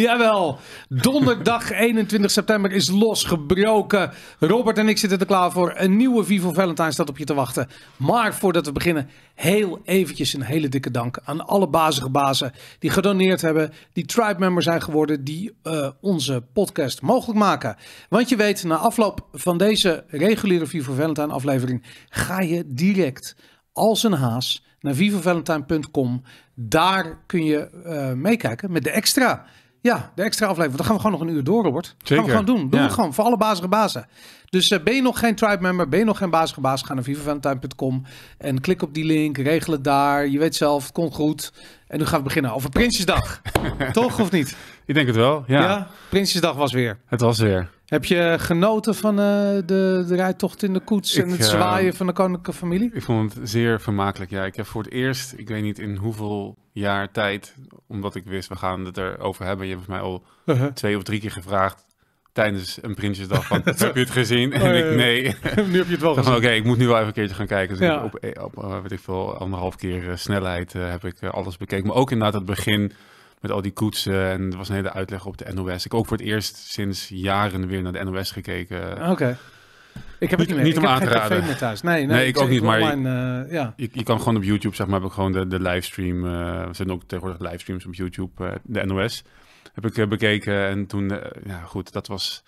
Jawel. Donderdag 21 september is losgebroken. Robert en ik zitten er klaar voor. Een nieuwe Vivo Valentine staat op je te wachten. Maar voordat we beginnen, heel eventjes een hele dikke dank aan alle bazige bazen die gedoneerd hebben, die tribe member zijn geworden, die eh, onze podcast mogelijk maken. Want je weet, na afloop van deze reguliere Vivo Valentine aflevering ga je direct als een haas naar vivovalentine.com. Daar kun je eh, meekijken met de extra. Ja, de extra aflevering. Dan gaan we gewoon nog een uur door, Robert. Dat gaan we gewoon doen. Doe het gewoon voor alle bazige bazen. Dus eh, ben je nog geen tribe member, ben je nog geen bazige baas, ga naar vivaventuin.com. en klik op die link, regel het daar. Je weet zelf, het komt goed. En nu gaan we beginnen over Prinsjesdag. Toch of niet? Ik denk het wel, ja. Prinsjesdag was weer. Het was weer. Heb je genoten van eh, de, de rijtocht in de koets en het eh, zwaaien van de koninklijke familie? Ik vond het zeer vermakelijk, ja. Ik heb voor het eerst, ik weet niet in hoeveel jaar tijd, omdat ik wist, we gaan het erover hebben. Je hebt mij al uh-huh. twee of drie keer gevraagd tijdens een Prinsjesdag van, heb je het gezien? Oh, ik, nee. nu heb je het wel gezien. Oké, ik moet nu wel even een keertje gaan kijken. Dus ja. ik op, eh, op eh, ik veel, anderhalf keer eh, snelheid heb ik alles bekeken. Maar ook inderdaad het begin met al die koetsen. En er was een hele uitleg op de NOS. Ik ook voor het eerst sinds jaren weer naar de NOS gekeken. Oké. Ik heb niet, het niet, niet om aan te raden. thuis. Nee, nee, ik, ook niet. Maar eh, ja. je, kan gewoon op YouTube, zeg maar, heb ik gewoon de, de livestream. Uh, er zijn ook tegenwoordig livestreams op YouTube, eh, de NOS. Heb ik bekeken en toen, ja goed, dat was.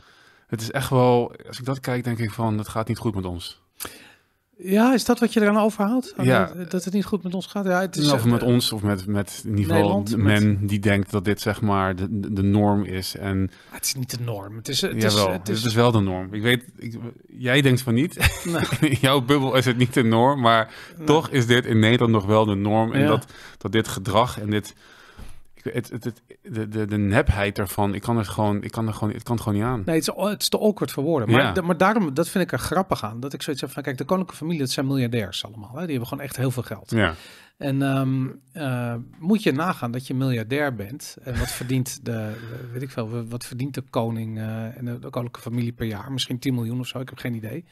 Het is echt wel, als ik dat kijk, denk ik van, het gaat niet goed met ons. Ja, is dat wat je eraan overhoudt? Oh, dat, het niet goed met ons gaat? Ja, het is, of met eh, ons, of met, met in ieder geval men die denkt dat dit zeg maar de, de norm is. En... het is niet de norm. Het is, het, is, het, is... het is wel de norm. Ik weet, jij denkt van niet. in jouw bubbel is het niet de norm, maar toch is dit in Nederland nog wel de norm. En dat, dat dit gedrag en dit het, het, de, de, de nepheid ervan, ik kan het gewoon, ik kan er gewoon, ik kan het gewoon niet aan. Nee, het is, het is te awkward voor woorden. Maar, maar daarom, dat vind ik er grappig aan. Dat ik zoiets heb van, kijk, de koninklijke familie, dat zijn miljardairs allemaal. Hè? Die hebben gewoon echt heel veel geld. Ja. En ehm, eh, moet je nagaan dat je miljardair bent. En wat verdient de, weet ik veel, wat verdient de koning eh, en de, koninklijke familie per jaar? Misschien 10 miljoen of zo, ik heb geen idee.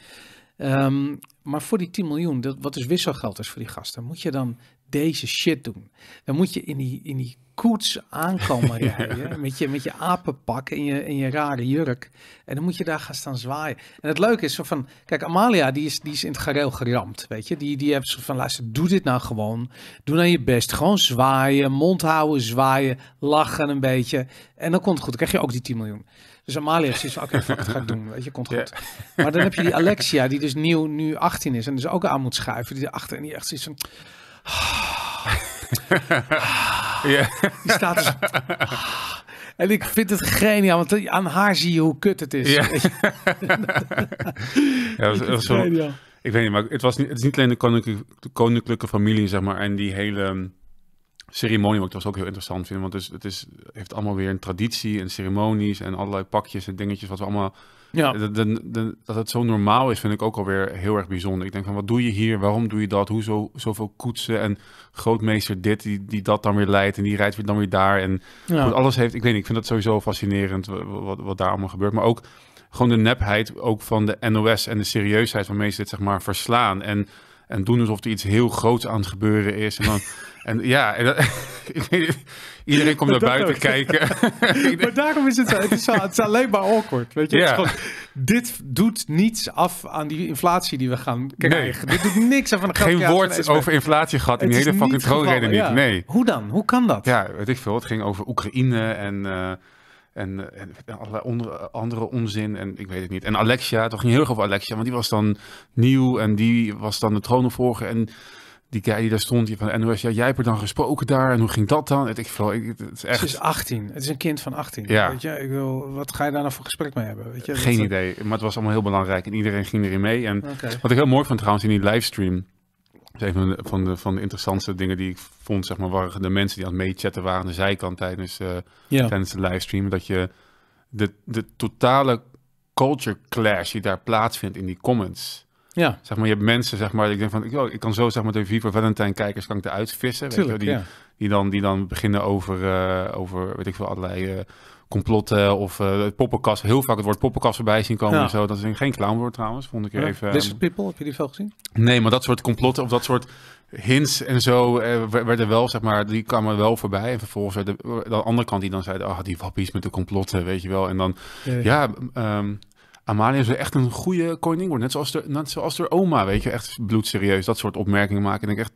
Ehm, maar voor die 10 miljoen, dat, wat dus wisselgeld is voor die gasten, moet je dan deze shit doen. Dan moet je in die, in die koets aankomen rijden. Met je, met je apenpak en je, in je rare jurk. En dan moet je daar gaan staan zwaaien. En het leuke is van... Kijk, Amalia die is, die is in het gareel geramd, weet je. Die, die heeft zo van, luister, doe dit nou gewoon. Doe nou je best. Gewoon zwaaien, mond houden, zwaaien, lachen een beetje. En dan komt het goed. Dan krijg je ook die 10 miljoen. Dus Amalia is oké, okay, fuck, ga ik doen. Weet je, komt goed. Maar dan heb je die Alexia, die dus nieuw, nu 18 is. En dus ook aan moet schuiven. Die erachter en die echt zoiets van ja. Die staat dus- En ik vind het geniaal, want aan haar zie je hoe kut het is. Ja, ik weet niet, maar het, was niet, het is niet alleen de koninklijke, familie, zeg maar, en die hele ehm, ceremonie, wat ik was ook heel interessant vind, want het, het is, heeft allemaal weer een traditie en ceremonies en allerlei pakjes en dingetjes wat we allemaal ja. Dat, het zo normaal is, vind ik ook alweer heel erg bijzonder. Ik denk van, wat doe je hier? Waarom doe je dat? Hoezo zoveel koetsen? En grootmeester dit, die, die dat dan weer leidt. En die rijdt weer dan weer daar. En goed, alles heeft, ik weet niet, ik vind dat sowieso fascinerend wat, wat daar allemaal gebeurt. Maar ook gewoon de nepheid ook van de NOS en de serieusheid van ze dit zeg maar verslaan. En, en doen alsof er iets heel groots aan het gebeuren is. En dan... En ja, iedereen komt naar buiten kijken. maar daarom is het Het is, het is alleen maar awkward. Weet je? dit doet niets af aan die inflatie die we gaan krijgen. Dit doet niks af aan de geld. Geen woord over inflatie gehad in de hele fucking troonreden niet. Nee. Hoe dan? Hoe kan dat? Ja, weet ik veel. Het ging over Oekraïne en... Eh, en, en, allerlei andere onzin. En ik weet het niet. En Alexia, toch ging heel erg over Alexia. Want die was dan nieuw en die was dan de troonopvolger. En die guy die daar stond, die van NOS, ja, jij hebt er dan gesproken daar en hoe ging dat dan? Het, ik, ik, het is echt... Het is 18, het is een kind van 18. Ja. Weet je? Ik wil, wat ga je daar nou voor gesprek mee hebben? Weet je? Geen idee, maar het was allemaal heel belangrijk en iedereen ging erin mee. En wat ik heel mooi vond trouwens in die livestream, is een van de, van, de, van de interessantste dingen die ik vond, zeg maar, waren de mensen die aan het meechatten waren aan de zijkant tijdens, eh, tijdens de livestream, dat je de, de totale culture clash die daar plaatsvindt in die comments ja. Zeg maar, je hebt mensen, zeg maar, ik denk van, ik oh, kan zo zeg maar de Viva Valentine kijkers kan ik eruit vissen. Tuurlijk, je, die, die, dan, die dan beginnen over, eh, over weet ik veel, allerlei uh, complotten of uh, poppenkast. Heel vaak het woord poppenkast voorbij zien komen en zo. Dat is geen clownwoord trouwens, vond ik even. This ehm, people, heb je die veel gezien? Nee, maar dat soort complotten of dat soort hints en zo werden wel, zeg maar, die kwamen wel voorbij. En vervolgens werd de, andere kant die dan zeiden, ah, oh, die wappies met de complotten, weet je wel. En dan, ja, ja ehm, Amalia is echt een goede koningin wordt. Net zoals, de, net zoals de oma, weet je. Echt bloedserieus dat soort opmerkingen maken. En ik echt,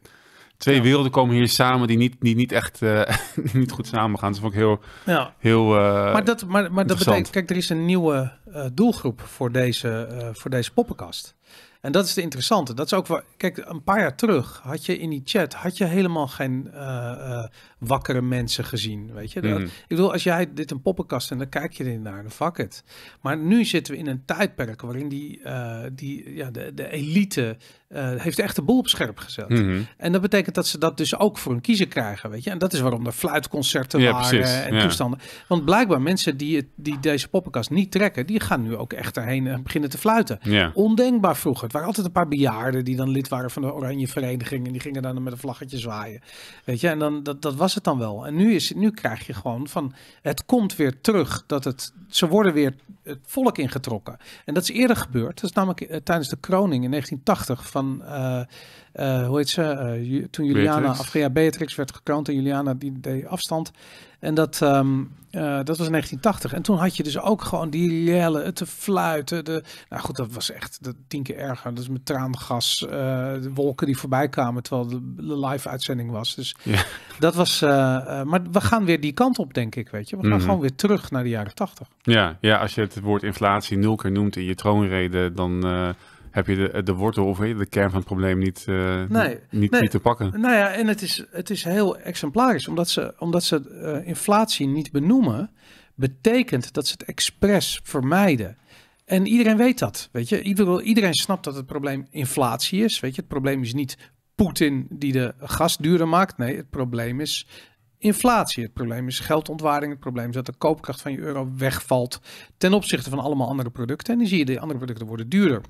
twee werelden komen hier samen die niet, die niet echt eh, niet goed samen gaan. Dat vond ik heel, ja. heel uh, Maar dat, maar, maar dat betekent, kijk, er is een nieuwe eh, doelgroep voor deze, voor deze poppenkast. En dat is de interessante. Dat is ook waar. Kijk, een paar jaar terug had je in die chat had je helemaal geen wakkere mensen gezien. Weet je? Dat, mhm. Ik bedoel, als jij dit een poppenkast en dan kijk je erin naar, dan fuck het. Maar nu zitten we in een tijdperk waarin die, eh, die, ja, de, de elite uh, heeft echt de boel op scherp gezet. Mhm. En dat betekent dat ze dat dus ook voor hun kiezer krijgen. Weet je? En dat is waarom er fluitconcerten waren en toestanden. Want blijkbaar mensen die, het die deze poppenkast niet trekken, die gaan nu ook echt erheen en beginnen te fluiten. Ja. Ondenkbaar vroeger. Het waren altijd een paar bejaarden die dan lid waren van de Oranje Vereniging en die gingen dan met een vlaggetje zwaaien. Weet je? En dan, dat, dat was het dan wel. En nu, is, nu krijg je gewoon van het komt weer terug. Dat het, ze worden weer het volk ingetrokken. En dat is eerder gebeurd. Dat is namelijk eh, tijdens de kroning in 1980 van, eh, eh, hoe heet ze, toen Juliana, Beatrix. Afria Beatrix werd gekroond en Juliana die deed afstand. En dat, ehm, eh, dat was in 1980. En toen had je dus ook gewoon die lellen, het te fluiten. De, nou goed, dat was echt de tien keer erger. Dus met traangas, eh, de wolken die voorbij kwamen terwijl de, live uitzending was. Dus dat was. Eh, maar we gaan weer die kant op, denk ik. Weet je, we gaan mhm. gewoon weer terug naar de jaren 80. Ja, ja, als je het woord inflatie nul keer noemt in je troonrede, dan heb je de, de wortel of de kern van het probleem niet, eh, niet, niet, te pakken. Nou ja, en het is, het is heel exemplarisch. Omdat ze, omdat ze eh, inflatie niet benoemen, betekent dat ze het expres vermijden. En iedereen weet dat, weet je. Iedereen, iedereen snapt dat het probleem inflatie is, weet je. Het probleem is niet Poetin die de gas duurder maakt. Nee, het probleem is inflatie. Het probleem is geldontwaarding. Het probleem is dat de koopkracht van je euro wegvalt ten opzichte van allemaal andere producten. En dan zie je de andere producten worden duurder.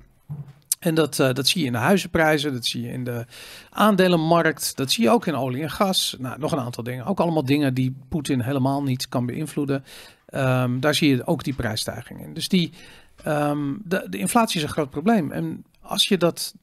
En dat, eh, dat zie je in de huizenprijzen, dat zie je in de aandelenmarkt, dat zie je ook in olie en gas. Nou, nog een aantal dingen. Ook allemaal dingen die Poetin helemaal niet kan beïnvloeden. Ehm, daar zie je ook die prijsstijging in. Dus die, ehm, de, de inflatie is een groot probleem. En als je dat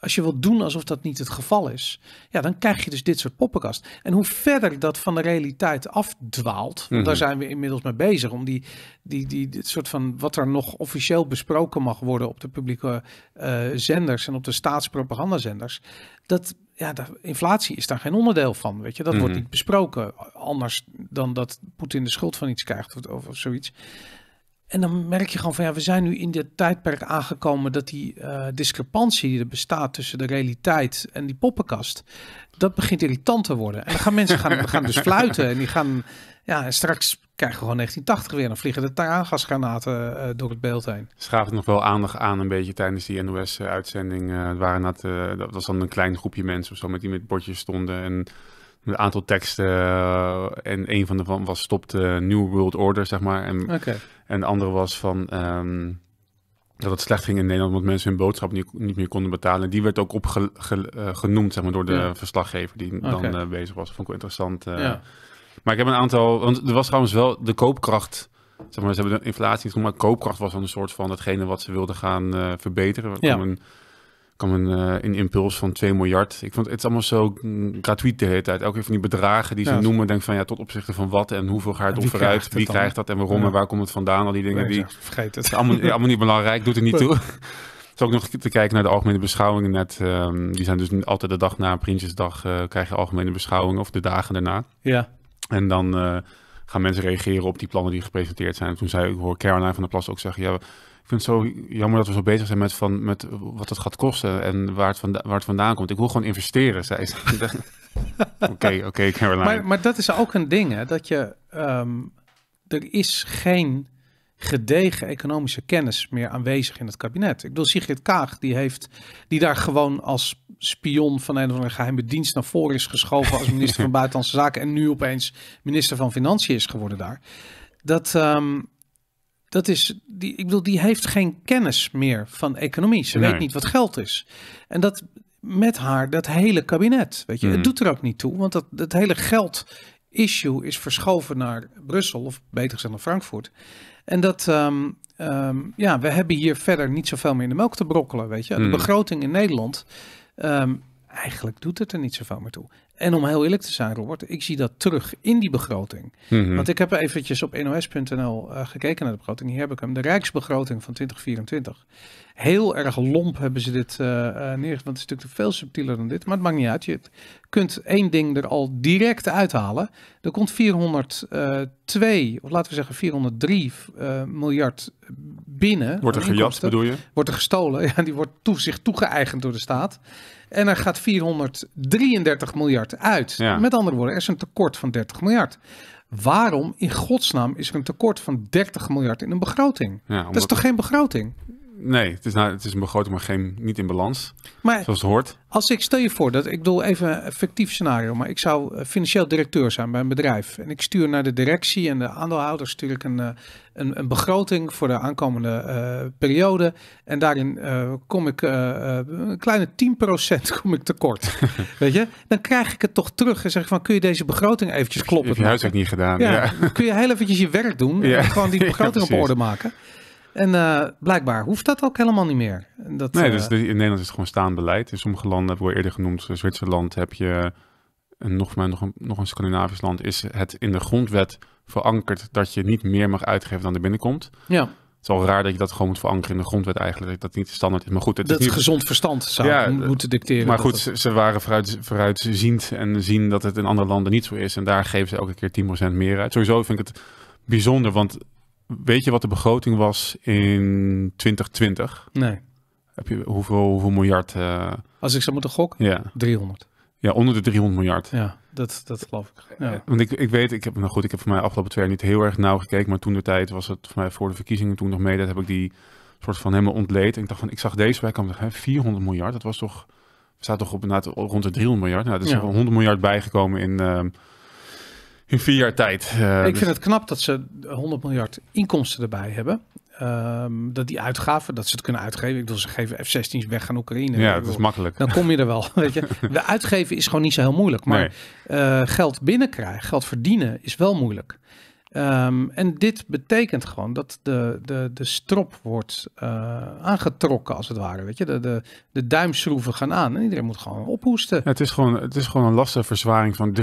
als je wilt doen alsof dat niet het geval is, ja, dan krijg je dus dit soort poppenkast. En hoe verder dat van de realiteit afdwaalt, daar mhm. zijn we inmiddels mee bezig, om die, die, die dit soort van wat er nog officieel besproken mag worden op de publieke eh, zenders en op de staatspropagandazenders, dat ja, de inflatie is daar geen onderdeel van. Weet je, dat wordt mhm. niet besproken anders dan dat Poetin de schuld van iets krijgt of, of zoiets. En dan merk je gewoon van ja, we zijn nu in dit tijdperk aangekomen dat die eh, discrepantie die er bestaat tussen de realiteit en die poppenkast, dat begint irritant te worden. En dan gaan mensen gaan, gaan dus fluiten en die gaan, ja, straks krijgen we gewoon 1980 weer. Dan vliegen de taangasgranaten uh, eh, door het beeld heen. het nog wel aandacht aan een beetje tijdens die NOS-uitzending. Uh, eh, waren dat, dat was dan een klein groepje mensen of zo met die met bordjes stonden en een aantal teksten. en een van de van was stopt New World Order, zeg maar. En, en de andere was van ehm, dat het slecht ging in Nederland, omdat mensen hun boodschap niet, niet meer konden betalen. Die werd ook opgenoemd eh, zeg maar, door de verslaggever die dan eh, bezig was. Vond ik wel interessant. Eh. ja. Maar ik heb een aantal, want er was trouwens wel de koopkracht. Zeg maar, ze hebben de inflatie, maar koopkracht was dan een soort van datgene wat ze wilden gaan verbeteren. ja. een kwam eh, een, impuls van 2 miljard. Ik vond het allemaal zo gratuit de hele tijd. Elke keer van die bedragen die ze noemen, denk van ja, tot opzichte van wat en hoeveel gaat het op vooruit, wie krijgt dat en waarom en waar komt het vandaan, al die dingen. die, vergeet het. Allemaal, allemaal niet belangrijk, doet er niet toe. Zo ook nog te kijken naar de algemene beschouwingen net. Ehm, die zijn dus altijd de dag na Prinsjesdag uh, krijg je algemene beschouwingen of de dagen daarna. Ja. En dan eh, gaan mensen reageren op die plannen die gepresenteerd zijn. toen zei ik, hoor Caroline van der Plas ook zeggen, ja, vind het zo jammer dat we zo bezig zijn met, van, met wat het gaat kosten en waar het, vanda waar het vandaan komt. Ik wil gewoon investeren, zei ze. Oké, oké, Caroline. Maar, maar, dat is ook een ding, hè, dat je... Ehm, er is geen gedegen economische kennis meer aanwezig in het kabinet. Ik bedoel, Sigrid Kaag, die, heeft, die daar gewoon als spion van een of andere geheime dienst naar voren is geschoven als minister van Buitenlandse Zaken en nu opeens minister van Financiën is geworden daar. Dat, ehm, dat is, die, ik bedoel, die heeft geen kennis meer van economie. Ze weet niet wat geld is. En dat met haar, dat hele kabinet, weet je, het mhm. doet er ook niet toe, want dat, dat hele geld-issue is verschoven naar Brussel, of beter gezegd naar Frankfurt. En dat, ehm, ehm, ja, we hebben hier verder niet zoveel meer in de melk te brokkelen, weet je. De mhm. begroting in Nederland, ehm, eigenlijk doet het er niet zoveel meer toe. En om heel eerlijk te zijn, ik zie dat terug in die begroting. Mhm. Want ik heb eventjes op nos.nl eh, gekeken naar de begroting. Hier heb ik hem. De Rijksbegroting van 2024. Heel erg lomp hebben ze dit eh, eh, neergezet. Want het is natuurlijk veel subtieler dan dit. Maar het maakt niet uit. Je kunt één ding er al direct uithalen. Er komt 402, of laten we zeggen 403 miljard binnen. Wordt er gejat, bedoel je? Wordt er gestolen. Ja, die wordt toe, zich toegeëigend door de staat. En er gaat 433 miljard uit. Met andere woorden, er is een tekort van 30 miljard. Waarom in godsnaam is er een tekort van 30 miljard in een begroting? Dat is toch geen begroting? Nee, het is, nou, het is een begroting, maar geen, niet in balans. Maar zoals het hoort. Als ik stel je voor dat, ik bedoel even een fictief scenario, maar ik zou eh, financieel directeur zijn bij een bedrijf. En ik stuur naar de directie en de aandeelhouders stuur ik een, eh, een, een begroting voor de aankomende eh, periode. En daarin kom ik een kleine 10% kom ik tekort. Weet je? Dan krijg ik het toch terug en zeg ik van kun je deze begroting eventjes kloppen? Heb je ook niet gedaan. Ja, Kun je heel eventjes je werk doen en gewoon die begroting op orde maken. En eh, blijkbaar hoeft dat ook helemaal niet meer. Dat, nee, eh, dus in Nederland is het gewoon staand beleid. In sommige landen, hebben we eerder genoemd, eh, Zwitserland heb je, en nog, nog, een, nog een Scandinavisch land, is het in de grondwet verankerd dat je niet meer mag uitgeven dan er binnenkomt. Ja. Het is al raar dat je dat gewoon moet verankeren in de grondwet eigenlijk. Dat niet niet standaard is. Maar goed, het dat is niet... gezond verstand zou moeten dicteren. Maar goed, ze waren vooruit, vooruitziend en zien dat het in andere landen niet zo is. En daar geven ze elke keer 10% meer uit. Sowieso vind ik het bijzonder, want weet je wat de begroting was in 2020? Nee. Heb je, hoeveel, hoeveel miljard? Eh, Als ik zou moeten gokken? Ja. 300. Ja, onder de 300 miljard. Ja, dat, dat geloof ik. Ja. Eh, want ik, ik weet, ik heb, nou goed, ik heb voor mij afgelopen twee jaar niet heel erg nauw gekeken, maar toen de tijd was het voor mij voor de verkiezingen toen nog mee, heb ik die soort van helemaal ontleed. En ik dacht van, ik zag deze bij kwam, 400 miljard, dat was toch, staat toch op, rond de 300 miljard. Nou, er is ja. 100 miljard bijgekomen in... Ehm, in vier jaar tijd. ik vind eh, dus- het knap dat ze 100 miljard inkomsten erbij hebben. Ehm, dat die uitgaven, dat ze het kunnen uitgeven. Ik bedoel, ze geven F-16's weg aan Oekraïne. Ja, dat is makkelijk. Dan kom je er wel. Weet je. De uitgeven is gewoon niet zo heel moeilijk. Maar eh, geld binnenkrijgen, geld verdienen is wel moeilijk. Ehm, en dit betekent gewoon dat de, de, de strop wordt eh, aangetrokken, als het ware. Weet je? De, de, de duimschroeven gaan aan en iedereen moet gewoon ophoesten. het, is gewoon, het is gewoon een lastenverzwaring van 33%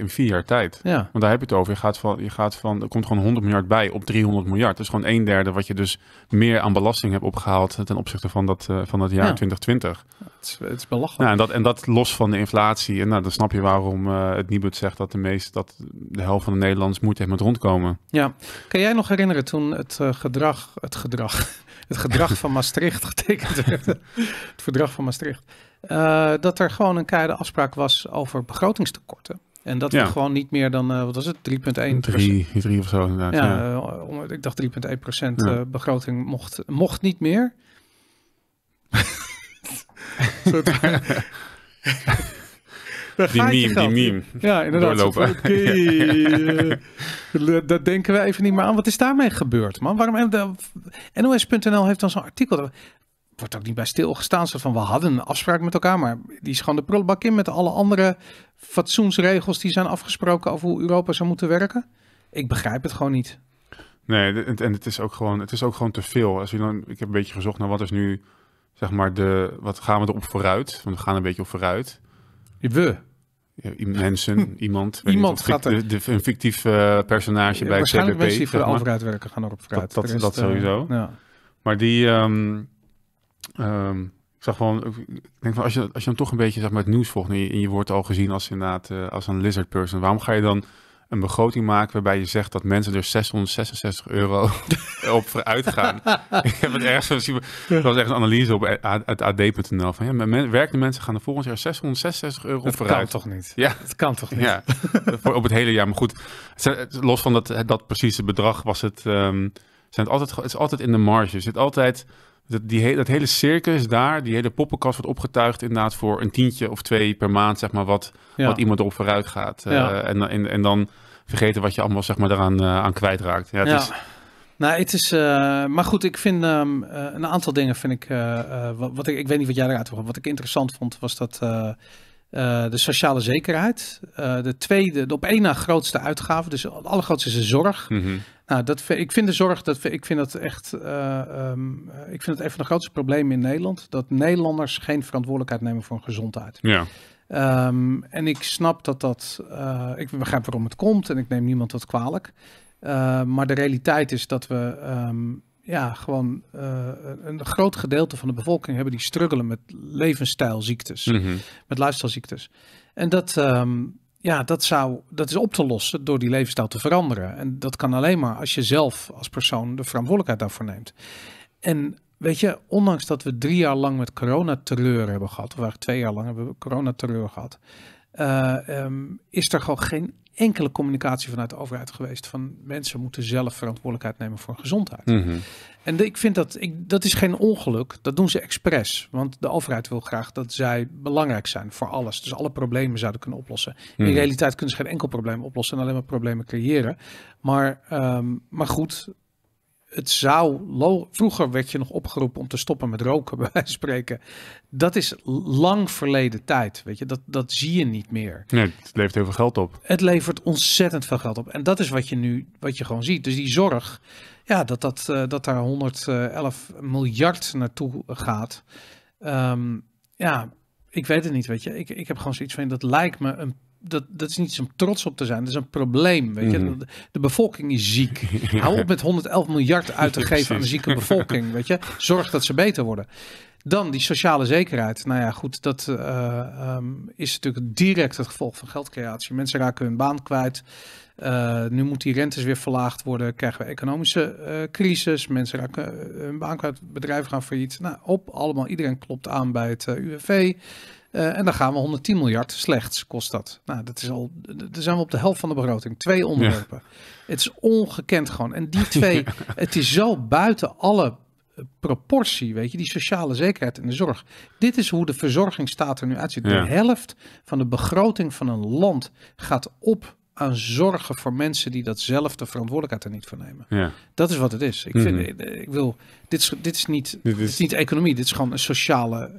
in vier jaar tijd. Ja. Want daar heb je het over. Je gaat van, je gaat van, er komt gewoon 100 miljard bij op 300 miljard. Dat is gewoon een derde wat je dus meer aan belasting hebt opgehaald ten opzichte van dat, uh, van dat jaar ja. 2020 het, is, belachelijk. Ja, nou, en, dat, en dat los van de inflatie. En nou, dan snap je waarom uh, het Nibud zegt dat de, meeste, dat de helft van de Nederlanders moeite heeft met rondkomen. Ja. Kan jij nog herinneren toen het eh, gedrag, het gedrag, het gedrag van Maastricht getekend werd? het verdrag van Maastricht. Eh, dat er gewoon een keiharde afspraak was over begrotingstekorten. En dat ja. we gewoon niet meer dan, wat was het, 3,1 3, 3 of zo inderdaad. Ja, ja. Uh, ik dacht 3,1 procent begroting mocht, mocht niet meer. die meme, die meme. Ja, inderdaad. Doorlopen. Eh, dat denken we even niet meer aan. Wat is daarmee gebeurd, man? Waarom NOS.nl heeft dan zo'n artikel? wordt ook niet bij stilgestaan. Zo van, we hadden een afspraak met elkaar, maar die is gewoon de prullenbak in met alle andere fatsoensregels die zijn afgesproken over hoe Europa zou moeten werken. Ik begrijp het gewoon niet. Nee, en het is ook gewoon, het is ook gewoon te veel. Als je dan, ik heb een beetje gezocht naar wat is nu zeg maar, de, wat gaan we erop vooruit? Want we gaan een beetje op vooruit. We? mensen, iemand. iemand De, een fictief eh, personage ja, bij waarschijnlijk CBP. Waarschijnlijk mensen die vooruit werken gaan erop vooruit. Dat, dat, dat eh, sowieso. Ja. Maar die... Ehm, ehm, ik zag gewoon, ik denk van als je, als je dan toch een beetje zeg maar, het nieuws volgt en je, wordt al gezien als inderdaad eh, als een lizard person, waarom ga je dan een begroting maken waarbij je zegt dat mensen er 666 euro op vooruit gaan. ik heb het ergens gezien, Dat was echt een analyse op het ad.nl van ja, werkte werkende mensen gaan er volgend jaar 666 euro op vooruit. Dat kan toch niet? Ja. Dat kan toch niet? Ja, voor, op het hele jaar. Maar goed, los van dat, dat precieze bedrag was het, ehm, zijn het, altijd, het is altijd in de marge. Er zit altijd dat, die, dat hele circus daar, die hele poppenkast wordt opgetuigd inderdaad voor een tientje of twee per maand, zeg maar, wat, wat iemand erop vooruit gaat. Eh, en, en, en dan vergeten wat je allemaal, zeg maar, daaraan eh, aan kwijtraakt. Ja, het ja. Nou, het is... Eh, maar goed, ik vind ehm, een aantal dingen vind ik... Wat, wat, ik, ik weet niet wat jij eruit had. Wat ik interessant vond, was dat... Eh, de sociale zekerheid. Eh, de tweede, de op één na grootste uitgave, dus het allergrootste is de zorg. Mhm. Nou, dat, ik vind de zorg, dat, ik vind dat echt, eh, ehm, ik vind het een van de grootste problemen in Nederland. Dat Nederlanders geen verantwoordelijkheid nemen voor hun gezondheid. Ja. Ehm, en ik snap dat dat, ik begrijp waarom het komt en ik neem niemand wat kwalijk. maar de realiteit is dat we ehm, ja, gewoon eh, een groot gedeelte van de bevolking hebben die struggelen met levensstijlziektes, mhm. met lifestyleziektes. En dat, ehm, ja, dat, zou, dat is op te lossen door die levensstijl te veranderen. En dat kan alleen maar als je zelf als persoon de verantwoordelijkheid daarvoor neemt. En weet je, ondanks dat we drie jaar lang met coronaterreur hebben gehad, of twee jaar lang hebben we coronaterreur gehad, eh, ehm, is er gewoon geen enkele communicatie vanuit de overheid geweest van mensen moeten zelf verantwoordelijkheid nemen voor gezondheid. Mhm. En ik vind dat, ik, dat is geen ongeluk, dat doen ze expres. Want de overheid wil graag dat zij belangrijk zijn voor alles. Dus alle problemen zouden kunnen oplossen. In mhm. realiteit kunnen ze geen enkel probleem oplossen en alleen maar problemen creëren. Maar, ehm, maar goed, het zou. Vroeger werd je nog opgeroepen om te stoppen met roken, bij wijze van spreken. Dat is lang verleden tijd. Weet je, dat, dat zie je niet meer. Nee, het levert heel veel geld op. Het levert ontzettend veel geld op. En dat is wat je nu, wat je gewoon ziet. Dus die zorg, ja, dat, dat, eh, dat daar 111 miljard naartoe gaat. Ehm, ja, ik weet het niet, weet je. Ik, ik heb gewoon zoiets van, dat lijkt me een dat, dat is niet zo'n om trots op te zijn. Dat is een probleem. Weet je? Mhm. de, bevolking is ziek. Hou op met 111 miljard uit te geven aan de zieke bevolking. Weet je? Zorg dat ze beter worden. Dan die sociale zekerheid. Nou ja, goed, dat eh, ehm, is natuurlijk direct het gevolg van geldcreatie. Mensen raken hun baan kwijt. Eh, nu moet die rentes weer verlaagd worden. Krijgen we economische eh, crisis. Mensen raken hun baan kwijt. Bedrijven gaan failliet. Nou, op allemaal. Iedereen klopt aan bij het UWV. Eh, en dan gaan we 110 miljard slechts, kost dat. Nou, dat is al, dan zijn we op de helft van de begroting. Twee onderwerpen. Het is ongekend gewoon. En die twee, het is zo buiten alle eh, proportie, weet je, die sociale zekerheid en de zorg. Dit is hoe de verzorgingsstaat er nu uitziet. De helft van de begroting van een land gaat op aan zorgen voor mensen die dat zelf de verantwoordelijkheid er niet voor nemen. Ja. Dat is wat het is. Ik, vind, mhm. eh, ik wil, dit is, dit is niet, dit is... niet economie, dit is gewoon een sociale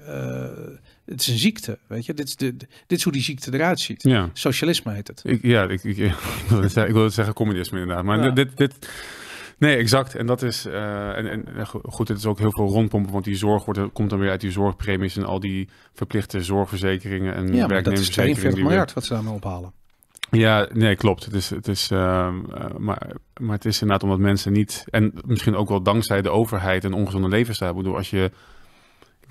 het is een ziekte, weet je. Dit is, dit hoe die ziekte eruit ziet. Ja. Socialisme heet het. ja, ik, ik, wil zeggen, ik wil zeggen communisme inderdaad. Maar dit, dit, nee, exact. En dat is, eh, en, en, goed, het is ook heel veel rondpompen, want die zorg wordt, komt dan weer uit die zorgpremies en al die verplichte zorgverzekeringen en ja, werknemersverzekeringen. Ja, dat is miljard wat ze daarmee ophalen. Ja, nee, klopt. Het is, het is, ehm, eh, maar, maar het is inderdaad omdat mensen niet, en misschien ook wel dankzij de overheid, een ongezonde levensstijl. Ik bedoel, als je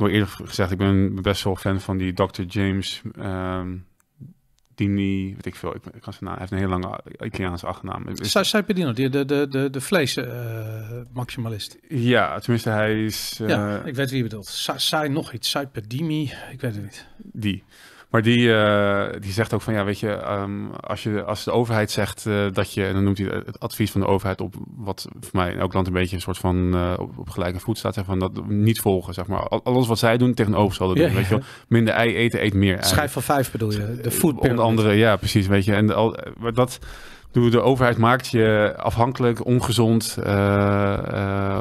al eerder gezegd, ik ben best wel fan van die Dr. James um, Dini, weet ik veel. Ik, kan zijn naam, hij heeft een heel lange Italiaanse achternaam. Saipedino, de, de, de, de vlees eh, maximalist. ja, tenminste hij is... ja, eh, ik weet wie je bedoelt. Sai nog iets, Saipedimi, ik weet het niet. Die. Maar die, eh, die zegt ook van ja, weet je, ehm, als, je als de overheid zegt eh, dat je, en dan noemt hij het advies van de overheid op wat voor mij in elk land een beetje een soort van eh, op, gelijke voet staat, zeg van dat niet volgen, zeg maar. Alles wat zij doen tegenover zal doen. weet je, minder ei eten, eet meer. Schrijf van vijf bedoel je, de food andere, ja, precies, weet je. En al, dat. De overheid maakt je afhankelijk, ongezond,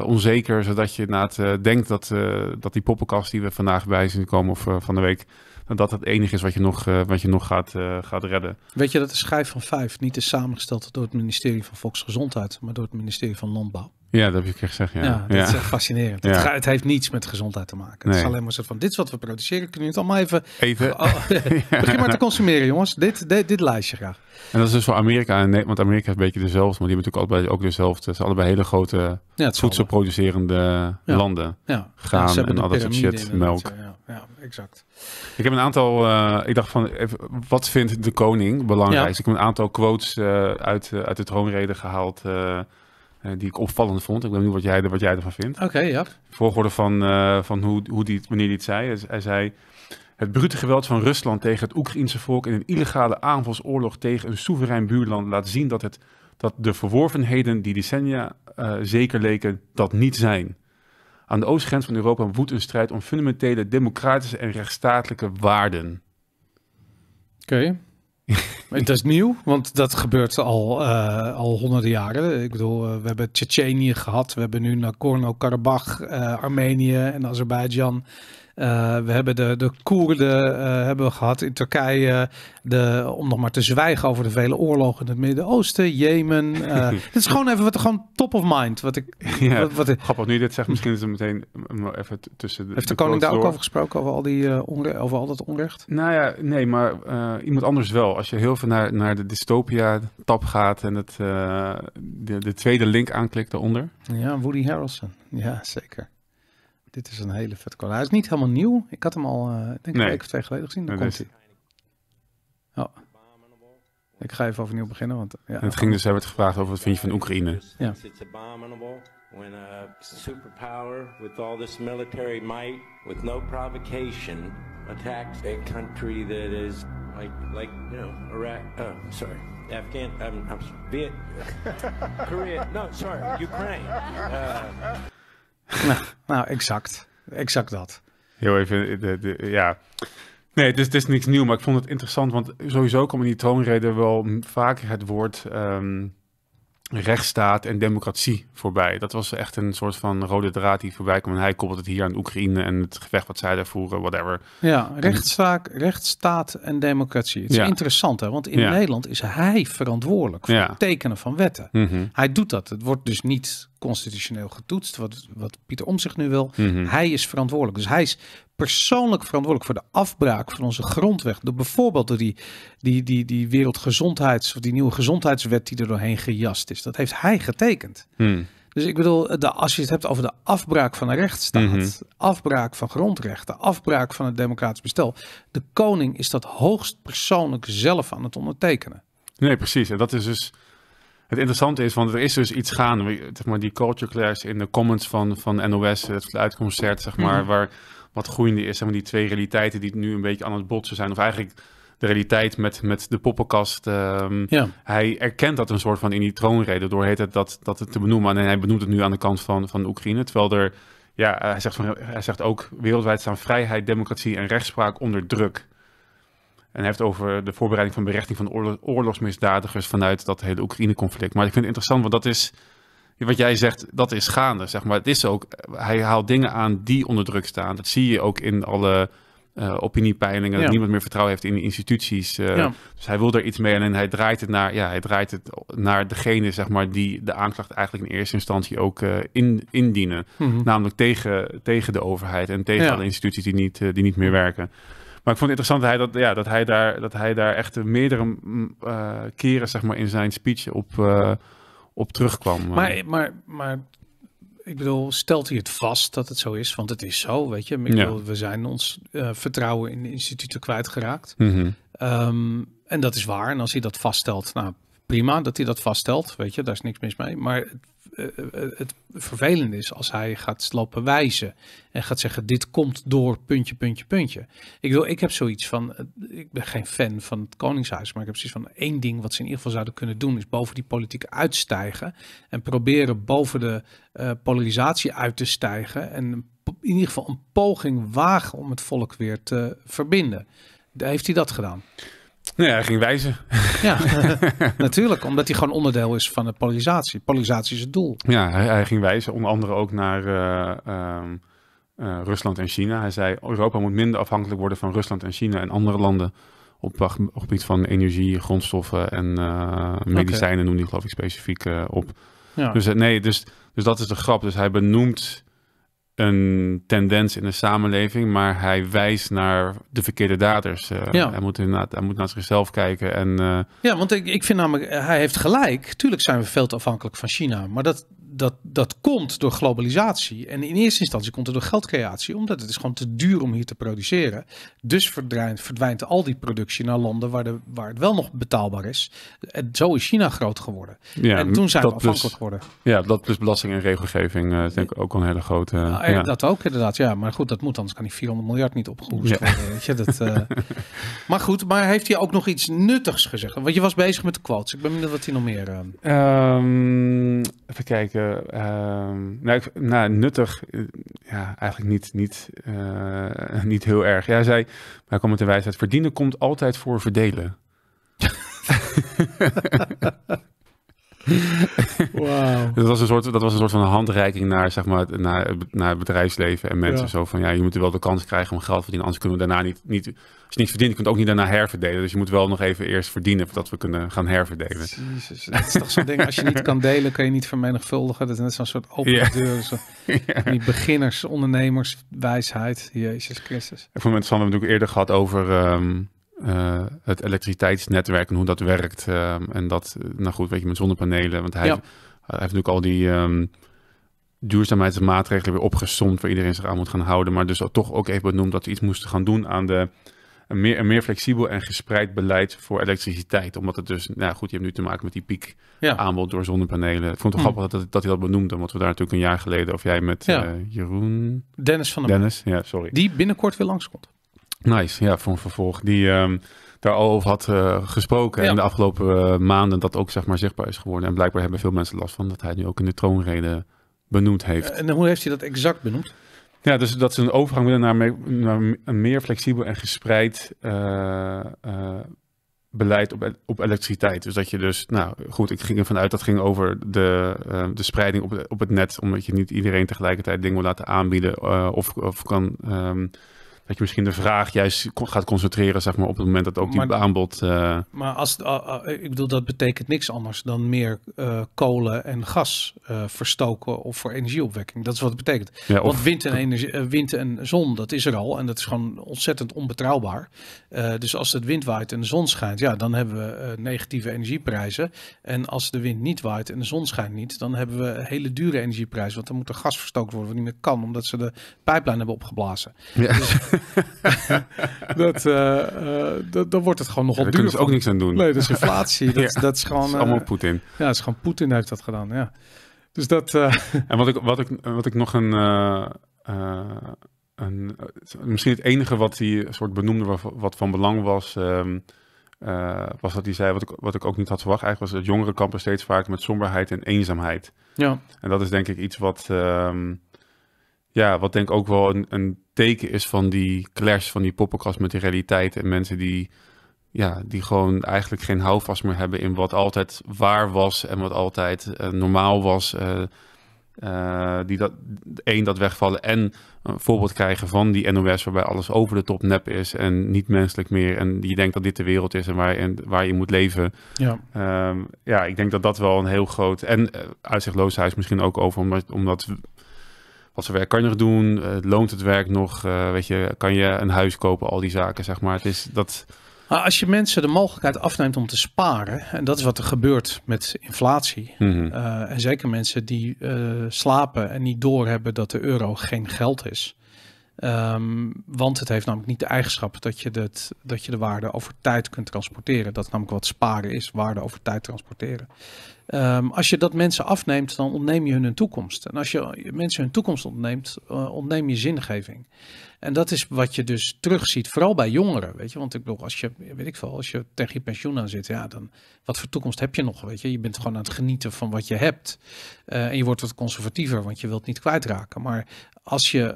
onzeker, zodat je na het denkt dat, dat die poppenkast die we vandaag bij zien komen of van de week, dat dat het enige is wat je nog, eh, wat je nog gaat, eh, gaat redden. Weet je dat de schijf van vijf niet is samengesteld door het ministerie van Volksgezondheid, maar door het ministerie van Landbouw? Ja, dat heb je gezegd. Ja, ja dat is echt fascinerend. Het, het, heeft niets met gezondheid te maken. Het is alleen maar zo van: dit is wat we produceren, kunnen we het allemaal even. Even. Oh, begin maar te consumeren, jongens. Dit, dit, lijstje graag. En dat is dus voor Amerika en Nederland. Amerika is een beetje dezelfde, maar die hebben natuurlijk allebei ook dezelfde. Ze zijn allebei hele grote voedselproducerende landen. Ja. en al dat soort shit, melk ja, exact. Ik heb een aantal, eh, ik dacht van, even, wat vindt de koning belangrijk? Ik heb een aantal quotes eh, uit, eh, uit de troonrede gehaald die ik opvallend vond. Ik weet niet wat jij, wat jij ervan vindt. Oké, ja. Volgorde van, van hoe, hoe die, wanneer hij het zei. Hij zei, het brute geweld van Rusland tegen het Oekraïense volk in een illegale aanvalsoorlog tegen een soeverein buurland laat zien dat, het, dat de verworvenheden die decennia zeker leken, dat niet zijn. Aan de oostgrens van Europa woedt een strijd om fundamentele democratische en rechtsstatelijke waarden. Oké. Okay. is nieuw, want dat gebeurt al, eh, al honderden jaren. Ik bedoel, eh, we hebben Tsjetsjenië gehad, we hebben nu Nagorno-Karabakh, uh, Armenië en Azerbeidzjan. Eh, we hebben de, de Koerden eh, hebben we gehad in Turkije. De, om nog maar te zwijgen over de vele oorlogen in het Midden-Oosten, Jemen. Eh, het is gewoon even wat gewoon top of mind. Wat ik, ja, wat, wat, grappig nu dit zegt. Misschien is het meteen even tussen de, Heeft de, koning daar ook over gesproken? Over al, die, over al dat onrecht? Nou ja, nee, maar iemand anders wel. Als je heel veel naar, naar de dystopia-tab gaat en het, de, de tweede link aanklikt daaronder. Ja, Woody Harrelson. Ja, zeker. Dit is een hele vette cola. Hij is niet helemaal nieuw. Ik had hem al, uh, denk ik, nee. een week of twee geleden gezien. Dan komt hij. Oh. Ik ga even overnieuw beginnen. Want, eh, ja, het ging dus, hij werd gevraagd over wat vind je van Oekraïne. Ja. It's abominable when a superpower with all this military might, with no provocation, attacks a country that is like, like you know, Iraq, oh, sorry, Afghan, I'm, um, I'm sorry, Viet, Korea, no, sorry, Ukraine. Uh, nou, nou, exact. Exact dat. Heel even, eh, de, de, ja. Nee, dus het is niks nieuw, maar ik vond het interessant, want sowieso komen in die toonreden wel vaker het woord ehm, rechtsstaat en democratie voorbij. Dat was echt een soort van rode draad die voorbij kwam. En hij koppelt het hier aan Oekraïne en het gevecht wat zij daar voeren, whatever. Ja, rechtszaak, rechtsstaat en democratie. Het is ja. interessant, hè? want in Nederland is hij verantwoordelijk voor ja. het tekenen van wetten. Mhm. Hij doet dat. Het wordt dus niet constitutioneel getoetst, wat, wat Pieter om nu wil. Mhm. Hij is verantwoordelijk. Dus hij is persoonlijk verantwoordelijk voor de afbraak van onze grondweg. Door bijvoorbeeld door die, die, die, die wereldgezondheids- of die nieuwe gezondheidswet die er doorheen gejast is. Dat heeft hij getekend. Hmm. Dus ik bedoel, de, als je het hebt over de afbraak van de rechtsstaat, mhm. afbraak van grondrechten, afbraak van het democratisch bestel. De koning is dat hoogst persoonlijk zelf aan het ondertekenen. Nee, precies. En dat is dus. Het interessante is, want er is dus iets gaande. Zeg maar, die culture clash in de comments van, van NOS, het uitconcert, zeg maar, mhm. waar wat groeiende is. die twee realiteiten die nu een beetje aan het botsen zijn. Of eigenlijk de realiteit met, met de poppenkast. Ehm, hij erkent dat een soort van in die troonrede door heet het dat, dat het te benoemen. En hij benoemt het nu aan de kant van, van Oekraïne. Terwijl er, ja, hij zegt, van, hij zegt ook wereldwijd staan vrijheid, democratie en rechtspraak onder druk. En hij heeft over de voorbereiding van berechting van oorlogsmisdadigers vanuit dat hele Oekraïne-conflict. Maar ik vind het interessant, want dat is wat jij zegt, dat is gaande, zeg maar. Het is ook, hij haalt dingen aan die onder druk staan. Dat zie je ook in alle eh, opiniepeilingen, dat niemand meer vertrouwen heeft in de instituties. Eh. Dus hij wil er iets mee en hij draait het naar, ja, hij draait het naar degene, zeg maar, die de aanklacht eigenlijk in eerste instantie ook eh, indienen. Mhm. Namelijk tegen, tegen de overheid en tegen ja. alle instituties die niet, die niet meer werken. Maar ik vond het interessant dat hij, dat, ja, dat hij, daar, dat hij daar echt meerdere mm, keren zeg maar, in zijn speech op op terugkwam. Eh. Maar, maar, maar ik bedoel, stelt hij het vast dat het zo is? Want het is zo, weet je. Ik bedoel, we zijn ons eh, vertrouwen in de instituten kwijtgeraakt. Mm en dat is waar. En als hij dat vaststelt, nou prima dat hij dat vaststelt. Weet je, daar is niks mis mee. Maar het eh, eh, eh, het vervelend is als hij gaat lopen wijzen en gaat zeggen: Dit komt door puntje, puntje, puntje. Ik, wil, ik heb zoiets van: Ik ben geen fan van het Koningshuis, maar ik heb zoiets van: één ding wat ze in ieder geval zouden kunnen doen, is boven die politiek uitstijgen en proberen boven de polarisatie uit te stijgen. En in ieder geval een poging wagen om het volk weer te verbinden. Heeft hij dat gedaan? Nee, nou hij ging wijzen. Ja, natuurlijk. Omdat hij gewoon onderdeel is van de polarisatie. Polarisatie is het doel. Ja, hij, ging wijzen. Onder andere ook naar eh, ehm, eh, Rusland en China. Hij zei, Europa moet minder afhankelijk worden van Rusland en China en andere landen. Op, het gebied van energie, grondstoffen en eh, medicijnen Noem noemde geloof ik specifiek op. Dus nee, dus, dus dat is de grap. Dus hij benoemt een tendens in de samenleving, maar hij wijst naar de verkeerde daders. Eh, ja. Hij moet hij moet naar zichzelf kijken. En, eh, Ja, want ik, ik vind namelijk, hij heeft gelijk. Tuurlijk zijn we veel te afhankelijk van China, maar dat, dat, dat komt door globalisatie. En in eerste instantie komt het door geldcreatie, omdat het is gewoon te duur om hier te produceren. Dus verdwijnt, verdwijnt al die productie naar landen waar, de, waar het wel nog betaalbaar is. En zo is China groot geworden. en toen zijn we afhankelijk geworden. Ja, dat plus belasting en regelgeving eh, denk ik ook een hele grote... ja. Eh, dat ook inderdaad, ja. Maar goed, dat moet, anders kan die 400 miljard niet opgehoest worden. Weet je, dat, eh, maar goed, maar heeft hij ook nog iets nuttigs gezegd? Want je was bezig met de quotes. Ik ben benieuwd wat hij nog meer... Um, even kijken. Ehm, nou, nou, nuttig, eh, ja, eigenlijk niet, niet, uh, niet heel erg. Ja, zei, maar kom met de wijsheid, verdienen komt altijd voor verdelen. Wow. dat, was een soort, dat was een soort van handreiking naar, zeg maar, naar, naar het bedrijfsleven en mensen. Zo van ja, je moet wel de kans krijgen om geld te verdienen. Anders kunnen we daarna niet. niet als je niets verdient, kun je ook niet daarna herverdelen. Dus je moet wel nog even eerst verdienen voordat we kunnen gaan herverdelen. Jezus, dat is toch zo'n ding. Als je niet kan delen, kun je niet vermenigvuldigen. Dat is net zo'n soort open yeah. deur. Zo. beginners, ondernemers, wijsheid. Jezus Christus. Op het moment hebben we natuurlijk eerder gehad over. Ehm, eh, het elektriciteitsnetwerk en hoe dat werkt. Ehm, en dat, eh, nou goed, weet je, met zonnepanelen. Want hij, heeft, natuurlijk al die ehm, duurzaamheidsmaatregelen weer opgezond waar iedereen zich aan moet gaan houden. Maar dus toch ook even benoemd dat we iets moesten gaan doen aan de... Een meer, flexibel en gespreid beleid voor elektriciteit. Omdat het dus, nou goed, je hebt nu te maken met die piek aanbod door zonnepanelen. Ik vond het hmm. grappig dat, dat hij dat benoemde, want we daar natuurlijk een jaar geleden, of jij met eh, Jeroen... Dennis van der Dennis, ja, sorry. Die binnenkort weer langskomt. Nice, ja, voor een vervolg. Die ehm, daar al over had eh, gesproken. Ja. En de afgelopen eh, maanden dat ook zeg maar, zichtbaar is geworden. En blijkbaar hebben veel mensen last van dat hij nu ook in de troonrede benoemd heeft. En hoe heeft hij dat exact benoemd? Ja, dus dat ze een overgang willen naar, een meer flexibel en gespreid eh, beleid op, e-, op elektriciteit. Dus dat je dus, nou goed, ik ging ervan uit dat ging over de, de spreiding op, op het net, omdat je niet iedereen tegelijkertijd dingen wil laten aanbieden of, of kan ehm, dat je misschien de vraag juist gaat concentreren zeg maar, op het moment dat ook die aanbod. Eh, maar als, eh, eh, ik bedoel, dat betekent niks anders dan meer kolen en gas verstoken of voor energieopwekking. Dat is wat het betekent. Want wind en, energie, wind en zon, dat is er al en dat is gewoon ontzettend onbetrouwbaar. dus als het wind waait en de zon schijnt, ja, dan hebben we negatieve energieprijzen. En als de wind niet waait en de zon schijnt niet, dan hebben we hele dure energieprijzen. Want dan moet er gas verstoken worden wat niet meer kan, omdat ze de pijplijn hebben opgeblazen. Ja. Dus dat, uh, dat, dan wordt het gewoon nogal ja, duur. Daar kunnen ook niks aan doen. Nee, dus inflatie. Dat, dat is gewoon... Dat is allemaal eh, Poetin. Ja, dat is gewoon Poetin heeft dat gedaan, ja. Dus dat... en wat ik, wat, ik, wat ik nog een... Een, misschien het enige wat hij soort benoemde wat, van belang was, ehm, was dat hij zei, wat ik, wat ik ook niet had verwacht eigenlijk, was dat jongeren kampen steeds vaak met somberheid en eenzaamheid. Ja. En dat is denk ik iets wat, ehm, ja, wat denk ik ook wel een, een teken is van die clash, van die poppenkast met de realiteit. En mensen die, ja, die gewoon eigenlijk geen houvast meer hebben in wat altijd waar was en wat altijd eh, normaal was. Eh, eh, die dat, één, dat wegvallen en een voorbeeld krijgen van die NOS waarbij alles over de top nep is en niet menselijk meer. En je denkt dat dit de wereld is en waar, en waar je moet leven. Ja. Ehm, ja, ik denk dat dat wel een heel groot en uh, uitzichtloosheid misschien ook over, omdat, omdat wat voor werk kan je nog doen? Eh, loont het werk nog? Eh, weet je, kan je een huis kopen? Al die zaken, zeg maar. Het is dat. Als je mensen de mogelijkheid afneemt om te sparen, en dat is wat er gebeurt met inflatie, mhm. eh, en zeker mensen die slapen en niet doorhebben dat de euro geen geld is, Ehm, want het heeft namelijk niet de eigenschap dat je, dat, dat je de waarde over tijd kunt transporteren. Dat namelijk wat sparen is, waarde over tijd transporteren. Ehm, als je dat mensen afneemt, dan ontneem je hun een toekomst. En als je mensen hun toekomst ontneemt, uh, ontneem je zingeving. En dat is wat je dus terugziet, vooral bij jongeren. Weet je, want ik bedoel, als je, weet ik veel, als je tegen je pensioen aan zit, ja, dan wat voor toekomst heb je nog? Weet je, je bent gewoon aan het genieten van wat je hebt. Eh, en je wordt wat conservatiever, want je wilt niet kwijtraken. Maar als je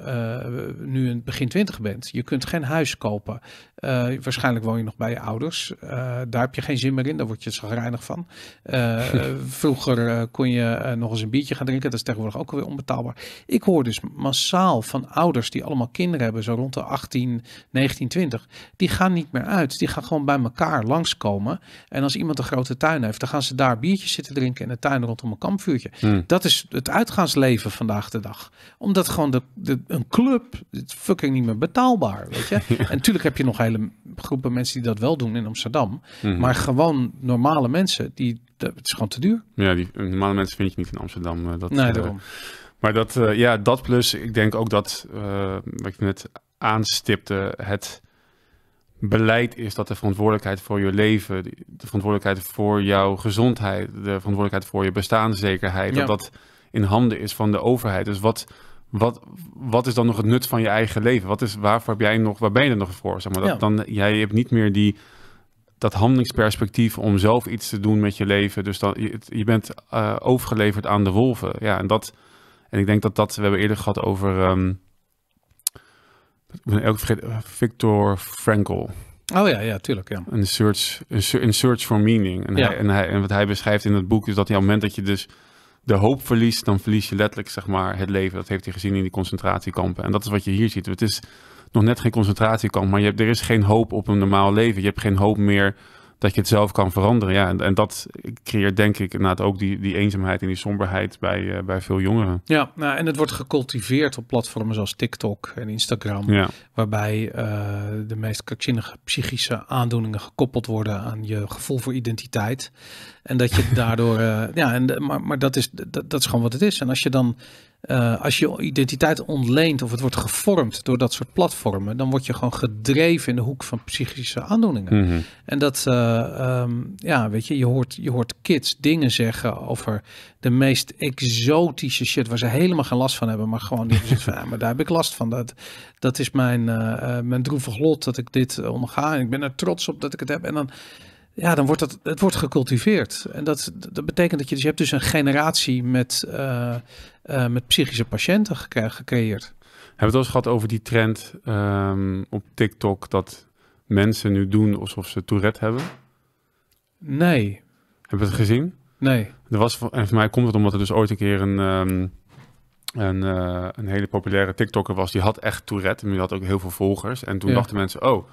uh, nu een begin twintig bent, je kunt geen huis kopen. Eh, waarschijnlijk woon je nog bij je ouders. Eh, daar heb je geen zin meer in, daar word je zagrijnig van. vroeger kon je nog eens een biertje gaan drinken, dat is tegenwoordig ook alweer onbetaalbaar. Ik hoor dus massaal van ouders die allemaal kinderen hebben, zo rond de 18, 19, 20. Die gaan niet meer uit, die gaan gewoon bij elkaar langskomen. En als iemand een grote tuin heeft, dan gaan ze daar biertjes zitten drinken in de tuin rondom een kampvuurtje. Hmm. Dat is het uitgaansleven vandaag de dag. Omdat gewoon de, een club is fucking niet meer betaalbaar, weet je. En natuurlijk heb je nog hele groepen mensen die dat wel doen in Amsterdam. Mhm. Maar gewoon normale mensen, die, de, het is gewoon te duur. Ja, die normale mensen vind je niet in Amsterdam. Eh, dat, nee, eh, daarom. maar dat, eh, ja, dat plus, ik denk ook dat, uh, wat ik net aanstipte, het beleid is dat de verantwoordelijkheid voor je leven, de verantwoordelijkheid voor jouw gezondheid, de verantwoordelijkheid voor je bestaanszekerheid, dat dat in handen is van de overheid. Dus wat wat, wat is dan nog het nut van je eigen leven? Wat is, waarvoor heb jij nog, waar ben je er nog voor? Zeg maar, dat, dan, jij hebt niet meer die, dat handelingsperspectief om zelf iets te doen met je leven. Dus dan, je, bent eh, overgeleverd aan de wolven. Ja, en, dat, en ik denk dat dat, we hebben eerder gehad over... Ehm, ik ben elke vergeten, eh, Victor Frankl. Oh ja, ja, tuurlijk. Ja. Een, search, een, search for meaning. En, ja. en, hij, en wat hij beschrijft in het boek is dat hij, op het moment dat je dus de hoop verliest, dan verlies je letterlijk zeg maar, het leven. Dat heeft hij gezien in die concentratiekampen. En dat is wat je hier ziet. Het is nog net geen concentratiekamp, maar je hebt, er is geen hoop op een normaal leven. Je hebt geen hoop meer dat je het zelf kan veranderen. Ja, en, en dat creëert denk ik inderdaad ook die, die eenzaamheid en die somberheid bij, eh, bij veel jongeren. Ja, nou, en het wordt gecultiveerd op platformen zoals TikTok en Instagram, waarbij eh, de meest krankzinnige psychische aandoeningen gekoppeld worden aan je gevoel voor identiteit. En dat je daardoor, eh, ja, en, maar, maar dat, is, dat, dat is gewoon wat het is. En als je dan eh, als je identiteit ontleent of het wordt gevormd door dat soort platformen, dan word je gewoon gedreven in de hoek van psychische aandoeningen. Mhm. En dat, eh, ehm, ja, weet je, je hoort, je hoort kids dingen zeggen over de meest exotische shit waar ze helemaal geen last van hebben, maar gewoon die van, ja, maar daar heb ik last van. Dat, dat is mijn, uh, mijn droevig lot dat ik dit onderga en ik ben er trots op dat ik het heb. En dan ja, dan wordt dat, het wordt gecultiveerd. En dat, dat betekent dat je, dus je hebt dus een generatie met, eh, eh, met psychische patiënten gecreëerd. Hebben we het al eens gehad over die trend ehm, op TikTok dat mensen nu doen alsof ze Tourette hebben? Nee. Hebben we het gezien? Nee. Er was, en voor mij komt het omdat er dus ooit een keer een, ehm, een, eh, een hele populaire TikToker was. Die had echt Tourette, en die had ook heel veel volgers. En toen dachten mensen, oh,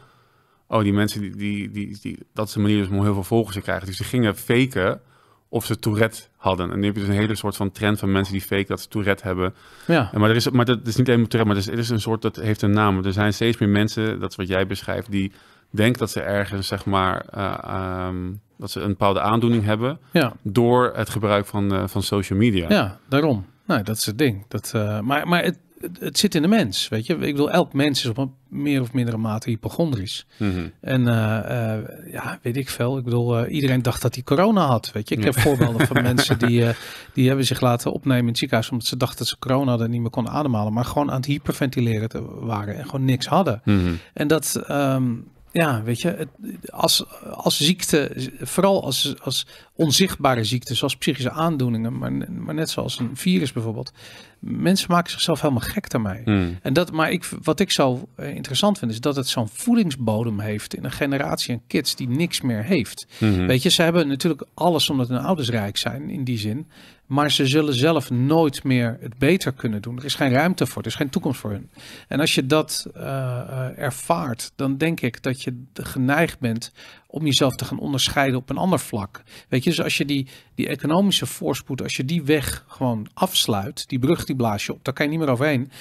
oh, die mensen, die, die, die, die, dat is een manier dus om heel veel volgers te krijgen. Dus ze gingen faken of ze Tourette hadden. En nu heb je dus een hele soort van trend van mensen die faken dat ze Tourette hebben. Ja. maar, er is, maar dat is niet alleen Tourette, maar er is, een soort, dat heeft een naam. Er zijn steeds meer mensen, dat is wat jij beschrijft, die denken dat ze ergens, zeg maar, eh, ehm, dat ze een bepaalde aandoening hebben ja. door het gebruik van, eh, van social media. Ja, daarom. Nou, dat is het ding. Dat, eh, maar maar het, het zit in de mens, weet je. Ik bedoel, elk mens is op een meer of mindere mate hypochondrisch. Mhm. En eh, eh, ja, weet ik veel. Ik bedoel, eh, iedereen dacht dat hij corona had, weet je. Ik heb voorbeelden van mensen die, die hebben zich laten opnemen in het ziekenhuis... omdat ze dachten dat ze corona hadden en niet meer konden ademhalen... maar gewoon aan het hyperventileren waren en gewoon niks hadden. Mhm. En dat, ehm, ja, weet je, het, als, als ziekte, vooral als, als onzichtbare ziekte, zoals psychische aandoeningen, maar, maar net zoals een virus bijvoorbeeld. Mensen maken zichzelf helemaal gek daarmee. Hmm. En dat, maar ik, wat ik zo eh, interessant vind, is dat het zo'n voedingsbodem heeft in een generatie aan kids die niks meer heeft. Hmm. Weet je, ze hebben natuurlijk alles omdat hun ouders rijk zijn in die zin. Maar ze zullen zelf nooit meer het beter kunnen doen. Er is geen ruimte voor, er is geen toekomst voor hun. En als je dat eh, eh, ervaart, dan denk ik dat je geneigd bent om jezelf te gaan onderscheiden op een ander vlak. Weet je, dus als je die, die economische voorspoed, als je die weg gewoon afsluit, die brug die blaas je op, daar kan je niet meer overheen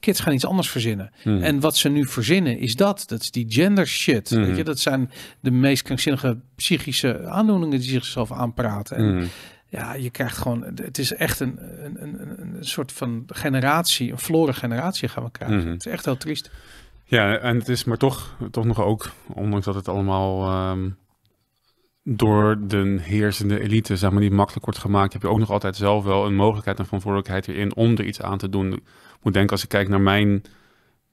kids gaan iets anders verzinnen. Hmm. En wat ze nu verzinnen is dat. Dat is die gender shit. Weet hmm. je? Dat zijn de meest krankzinnige psychische aandoeningen die zichzelf aanpraten. En, hmm. Ja, je krijgt gewoon, het is echt een, een, een, een soort van generatie, een verloren generatie gaan we krijgen. Mhm. Het is echt heel triest. Ja, en het is maar toch, toch nog ook, ondanks dat het allemaal ehm, door de heersende elite zeg maar, niet makkelijk wordt gemaakt, heb je ook nog altijd zelf wel een mogelijkheid en verantwoordelijkheid erin om er iets aan te doen. Ik moet denken, als ik kijk naar mijn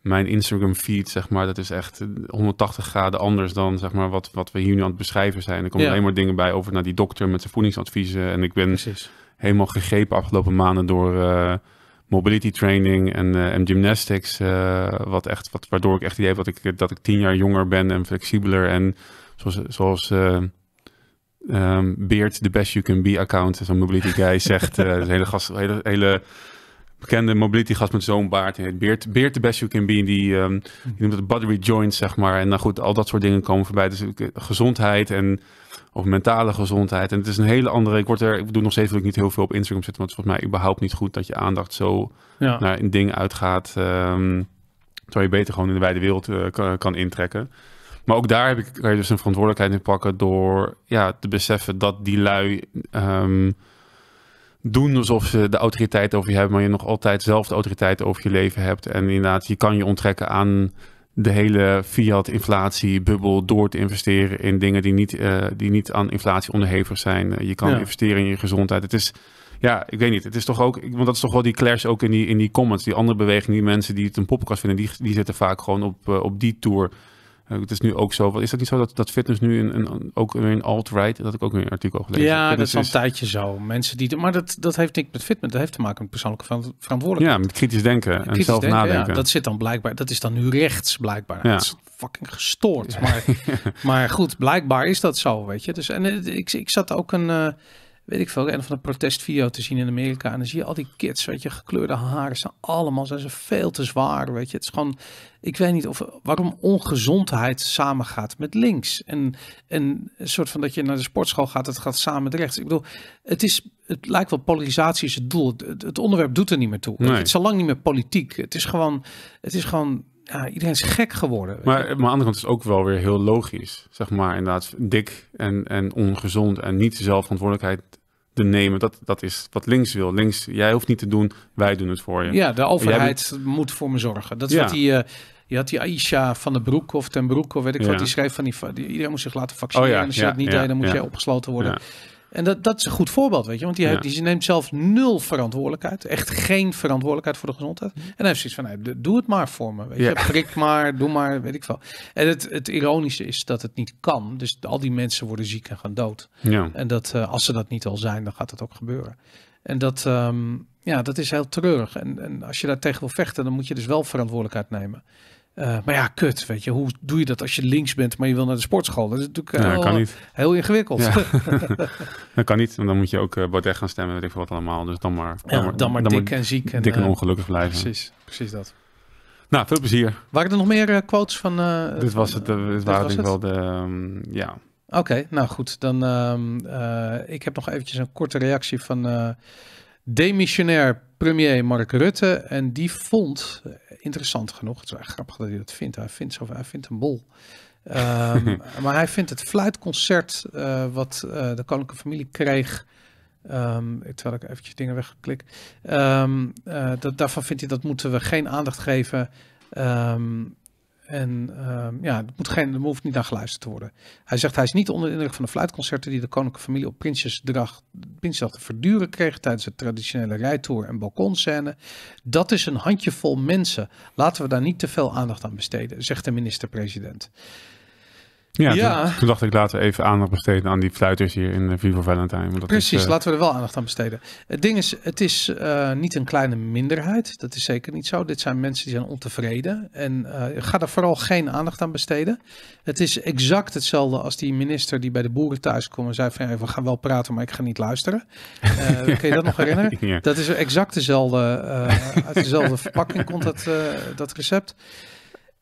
mijn Instagram feed, zeg maar, dat is echt 180 graden anders dan zeg maar, wat, wat we hier nu aan het beschrijven zijn. Er komen alleen maar dingen bij over naar die dokter met zijn voedingsadviezen. En ik ben Precies. helemaal gegrepen afgelopen maanden door eh, mobility training en, eh, en gymnastics. Eh, wat echt, wat, waardoor ik echt idee heb dat ik, dat ik tien jaar jonger ben en flexibeler. En zoals, zoals um, ehm, Beard, the best you can be account, zo'n mobility guy zegt. hele gast, hele, hele bekende mobility gast met zo'n baard. Beert, Beert the best you can be. Die, um, die noemt het battery joints zeg maar. En nou goed, al dat soort dingen komen voorbij. Dus eh, gezondheid en of mentale gezondheid. En het is een hele andere. Ik word er, ik doe nog steeds dat ik niet heel veel op Instagram zitten, want het is volgens mij überhaupt niet goed dat je aandacht zo naar een ding uitgaat. Um, terwijl je beter gewoon in de wijde wereld eh, kan, intrekken. Maar ook daar heb ik, kan je dus een verantwoordelijkheid in pakken door ja, te beseffen dat die lui ehm, doen alsof ze de autoriteit over je hebben, maar je nog altijd zelf de autoriteit over je leven hebt. En inderdaad, je kan je onttrekken aan de hele fiat-inflatiebubbel door te investeren in dingen die niet, eh, die niet aan inflatie onderhevig zijn. Eh, je kan investeren in je gezondheid. Het is, ja, ik weet niet. Het is toch ook, want dat is toch wel die clash ook in die, in die comments. Die andere beweging, die mensen die het een podcast vinden, die, die zitten vaak gewoon op, eh, op die tour. Eh, het is nu ook zo. Is dat niet zo dat, dat fitness nu een, ook een alt-right, dat ik ook een artikel gelezen Ja, dat is al een tijdje zo. Mensen die, maar dat, dat heeft niks met fitness, dat heeft te maken met persoonlijke verantwoordelijkheid. Ja, met kritisch denken en zelf nadenken. dat zit dan blijkbaar, dat is dan nu rechts blijkbaar. Ja. Dat is fucking gestoord. Maar, maar goed, blijkbaar is dat zo, weet je. Dus, en eh, ik, ik zat ook een... Eh, weet ik veel, en van de protestvideo te zien in Amerika. En dan zie je al die kids, wat je, gekleurde haren zijn allemaal, zijn ze veel te zwaar, weet je. Het is gewoon, ik weet niet of, waarom ongezondheid samengaat met links. En, een soort van dat je naar de sportschool gaat, het gaat samen met rechts. Ik bedoel, het is, het lijkt wel polarisatie is het doel. Het, onderwerp doet er niet meer toe. Het is al lang niet meer politiek. Het is gewoon, het is gewoon ja, iedereen is gek geworden. Maar, maar aan de andere kant is het ook wel weer heel logisch. Zeg maar inderdaad, dik en, en ongezond en niet verantwoordelijkheid te nemen. Dat, dat is wat links wil. Links, jij hoeft niet te doen, wij doen het voor je. Ja, de overheid moet voor me zorgen. Dat is wat die... Uh, je had die Aisha van de Broek of ten Broek of weet ik wat. Die schreef van die, die, iedereen moet zich laten vaccineren. Oh, ja, en als je niet dan moet jij opgesloten worden. En dat, dat is een goed voorbeeld, weet je. Want die, ja. die neemt zelf nul verantwoordelijkheid. Echt geen verantwoordelijkheid voor de gezondheid. Hm. En hij heeft zoiets van, nou, doe het maar voor me. Weet je. Prik maar, doe maar, weet ik veel. En het, het ironische is dat het niet kan. Dus al die mensen worden ziek en gaan dood. Ja. En dat eh, als ze dat niet al zijn, dan gaat dat ook gebeuren. En dat, ehm, ja, dat is heel treurig. En, en als je daar tegen wil vechten, dan moet je dus wel verantwoordelijkheid nemen. Eh, maar ja, kut, weet je. Hoe doe je dat als je links bent, maar je wil naar de sportschool? Dat is natuurlijk ja, eh, kan niet. heel ingewikkeld. Ja. dat kan niet, want dan moet je ook uh, gaan stemmen, weet ik veel wat allemaal. Dus dan maar, dan, maar, dan dik en ziek. En, dik en ongelukkig blijven. Precies, precies dat. Nou, veel plezier. Waren er nog meer quotes van... dit was het, dit waren wel de... Ehm, ja. Oké, nou goed. Dan, ehm, ik heb nog eventjes een korte reactie van demissionair premier Mark Rutte. En die vond, interessant genoeg. Het is wel grappig dat hij dat vindt. Hij vindt, zo, hij vindt een bol. Ehm, maar hij vindt het fluitconcert uh, wat eh, de koninklijke familie kreeg. Ehm, ik terwijl ik eventjes dingen wegklik. Ehm, eh, dat, daarvan vindt hij dat moeten we geen aandacht geven. En ehm, ja, er, moet geen, er hoeft niet naar geluisterd te worden. Hij zegt hij is niet onder de indruk van de fluitconcerten die de koninklijke familie op Prinsjesdag, Prinsjesdag te verduren kreeg tijdens het traditionele rijtour en balkonscène. Dat is een handjevol mensen. Laten we daar niet te veel aandacht aan besteden, zegt de minister-president. Ja, Toen, dacht ik laten we even aandacht besteden aan die fluiters hier in eh, Vivo Valentijn. Want dat Precies, is, eh, laten we er wel aandacht aan besteden. Het ding is, het is eh, niet een kleine minderheid. Dat is zeker niet zo. Dit zijn mensen die zijn ontevreden. En ga er vooral geen aandacht aan besteden. Het is exact hetzelfde als die minister die bij de boeren thuis kwam en zei van we gaan wel praten, maar ik ga niet luisteren. kun je dat nog herinneren? Dat is exact dezelfde, uit dezelfde verpakking komt dat, dat recept.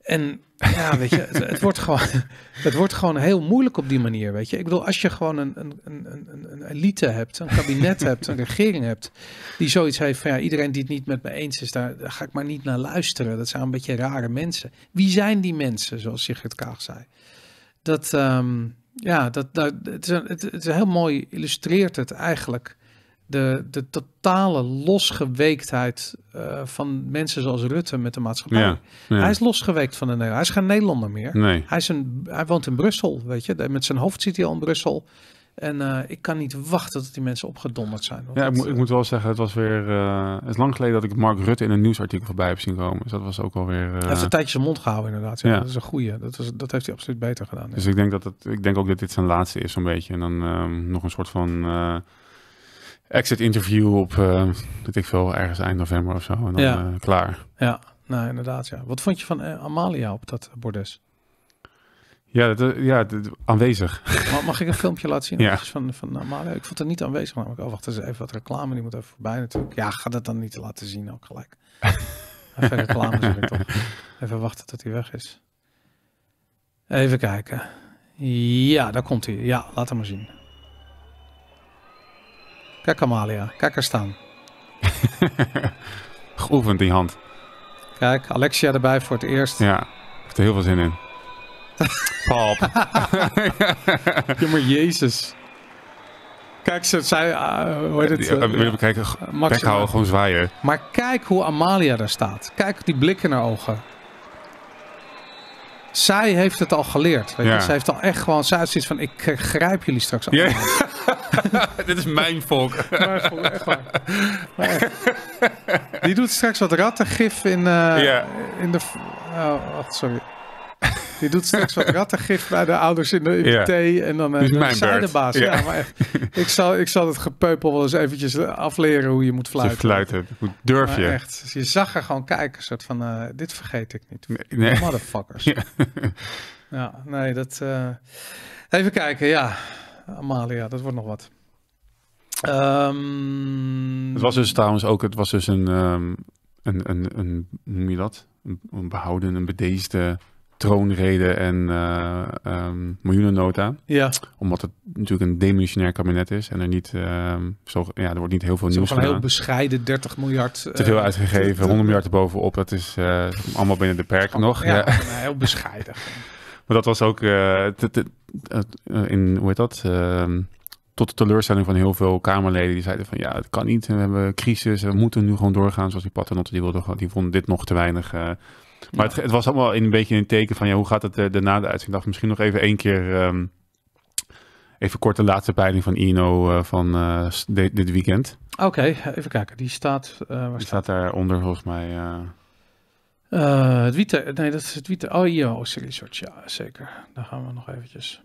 En ja, weet je, het, wordt gewoon, het wordt gewoon heel moeilijk op die manier, weet je. Ik bedoel, als je gewoon een, een, een, een elite hebt, een kabinet hebt, een regering hebt, die zoiets heeft van ja, iedereen die het niet met me eens is, daar, ga ik maar niet naar luisteren. Dat zijn een beetje rare mensen. Wie zijn die mensen, zoals Sigrid Kaag zei? Dat, ehm, ja, dat, dat het, is, het, het is heel mooi illustreert het eigenlijk de, de totale losgeweektheid eh, van mensen zoals Rutte met de maatschappij. Hij is losgeweekt van de Nederlander. Hij is geen Nederlander meer. Nee. Hij, is een, hij woont in Brussel, weet je. Met zijn hoofd zit hij al in Brussel. En eh, ik kan niet wachten tot die mensen opgedonderd zijn. Ja, ik, ik, eh, moet wel zeggen, het was weer. het is lang geleden dat ik Mark Rutte in een nieuwsartikel voorbij heb zien komen. Dus dat was ook alweer. Uh... Hij heeft een tijdje zijn mond gehouden, inderdaad. Ja, Dat is een goede. Dat, dat heeft hij absoluut beter gedaan. Dus ik denk, dat het, ik denk ook dat dit zijn laatste is, zo'n beetje. En dan ehm, nog een soort van exit interview op, uh, weet ik veel, ergens eind november of zo. En dan ja. Eh, klaar. Ja, nou inderdaad. Ja. Wat vond je van eh, Amalia op dat bordes? Ja, ja aanwezig. Mag, mag ik een filmpje laten zien ja. van, van Amalia? Ik vond het niet aanwezig namelijk. Oh, wacht eens even, wat reclame, die moet even voorbij natuurlijk. Ja, ga dat dan niet laten zien ook gelijk. even reclame toch. Even wachten tot hij weg is. Even kijken. Ja, daar komt hij. Ja, laat hem maar zien. Kijk Amalia, kijk er staan. Geoefend die hand. Kijk, Alexia erbij voor het eerst. Ja, heeft heb er heel veel zin in. Pop. Jammer jezus. Kijk, ze zei, eh, hoe heet het? Eh, Wil houden, gewoon zwaaien. Maar kijk hoe Amalia daar staat. Kijk die blik in haar ogen zij heeft het al geleerd. Weet heeft al echt gewoon, zij zoiets van, ik eh, grijp jullie straks aan. Ja. Dit is mijn volk. Die doet straks wat rattengif in, eh, in de... Oh, oh, sorry. Die doet straks wat rattengif bij de ouders in de, in thee. En dan dus mijn de baas. Ja. maar echt, ik, zal, ik zal het gepeupel wel eens eventjes eh, afleren hoe je moet fluiten. Ze fluiten. Hoe durf je? echt, dus je zag er gewoon kijken. soort van, eh, dit vergeet ik niet. Nee, Motherfuckers. Ja. nee, dat... Even kijken, ja. Amalia, dat wordt nog wat. Ehm, het was dus trouwens ook, het was dus een, ehm, een, een, een, hoe noem je dat? Een, een behouden, een bedeesde troonrede en uh, um, miljoenennota. Ja. Omdat het natuurlijk een demissionair kabinet is en er niet ehm, zo, ja, er wordt niet heel veel nieuws gedaan. heel bescheiden 30 miljard. te veel eh, uitgegeven, 100 miljard erbovenop. Dat is eh, allemaal binnen de perk nog. Ja, heel bescheiden. maar dat was ook in, hoe heet dat? Ehm, tot de teleurstelling van heel veel Kamerleden. Die zeiden van ja, het kan niet. We hebben crisis. We moeten nu gewoon doorgaan zoals die paternotte. Die, wilde, die vonden dit nog te weinig maar het, het, was allemaal in een beetje in het teken van ja, hoe gaat het eh, daarna de uitzending? dacht misschien nog even één keer. Ehm, even kort de laatste peiling van Ino eh, van eh, dit, dit weekend. Oké, even kijken. Die staat. waar Die staat daaronder volgens mij. het Wieter. Nee, dat is het Wieter. Oh, oh Silly Research. Ja, zeker. Daar gaan we nog eventjes.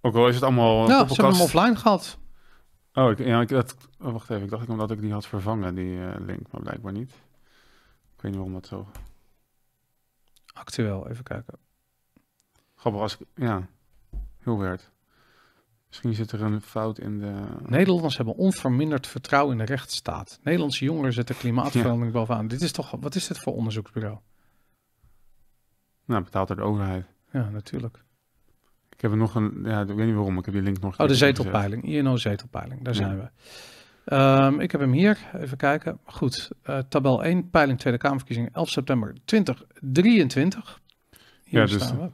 Ook al is het allemaal. Nou ze hebben hem offline gehad. Oh, ik, ja, ik, dat, oh, wacht even. Ik dacht ik omdat ik die had vervangen, die link, maar blijkbaar niet. Ik weet niet waarom dat zo. Actueel, even kijken. Grappig, ja, heel weird. Misschien zit er een fout in de. Nederlanders hebben onverminderd vertrouwen in de rechtsstaat. Nederlandse jongeren zetten klimaatverandering bovenaan. Dit is toch, wat is dit voor onderzoeksbureau? Nou, betaald door de overheid. Ja, natuurlijk. Ik heb nog een, ja, ik weet niet waarom, ik heb die link nog. Oh, de zetelpeiling, INO-zetelpeiling, daar zijn we. Ehm, ik heb hem hier, even kijken. Goed, eh, tabel 1, peiling Tweede Kamerverkiezingen 11 september 2023. Hier ja, dus staan we.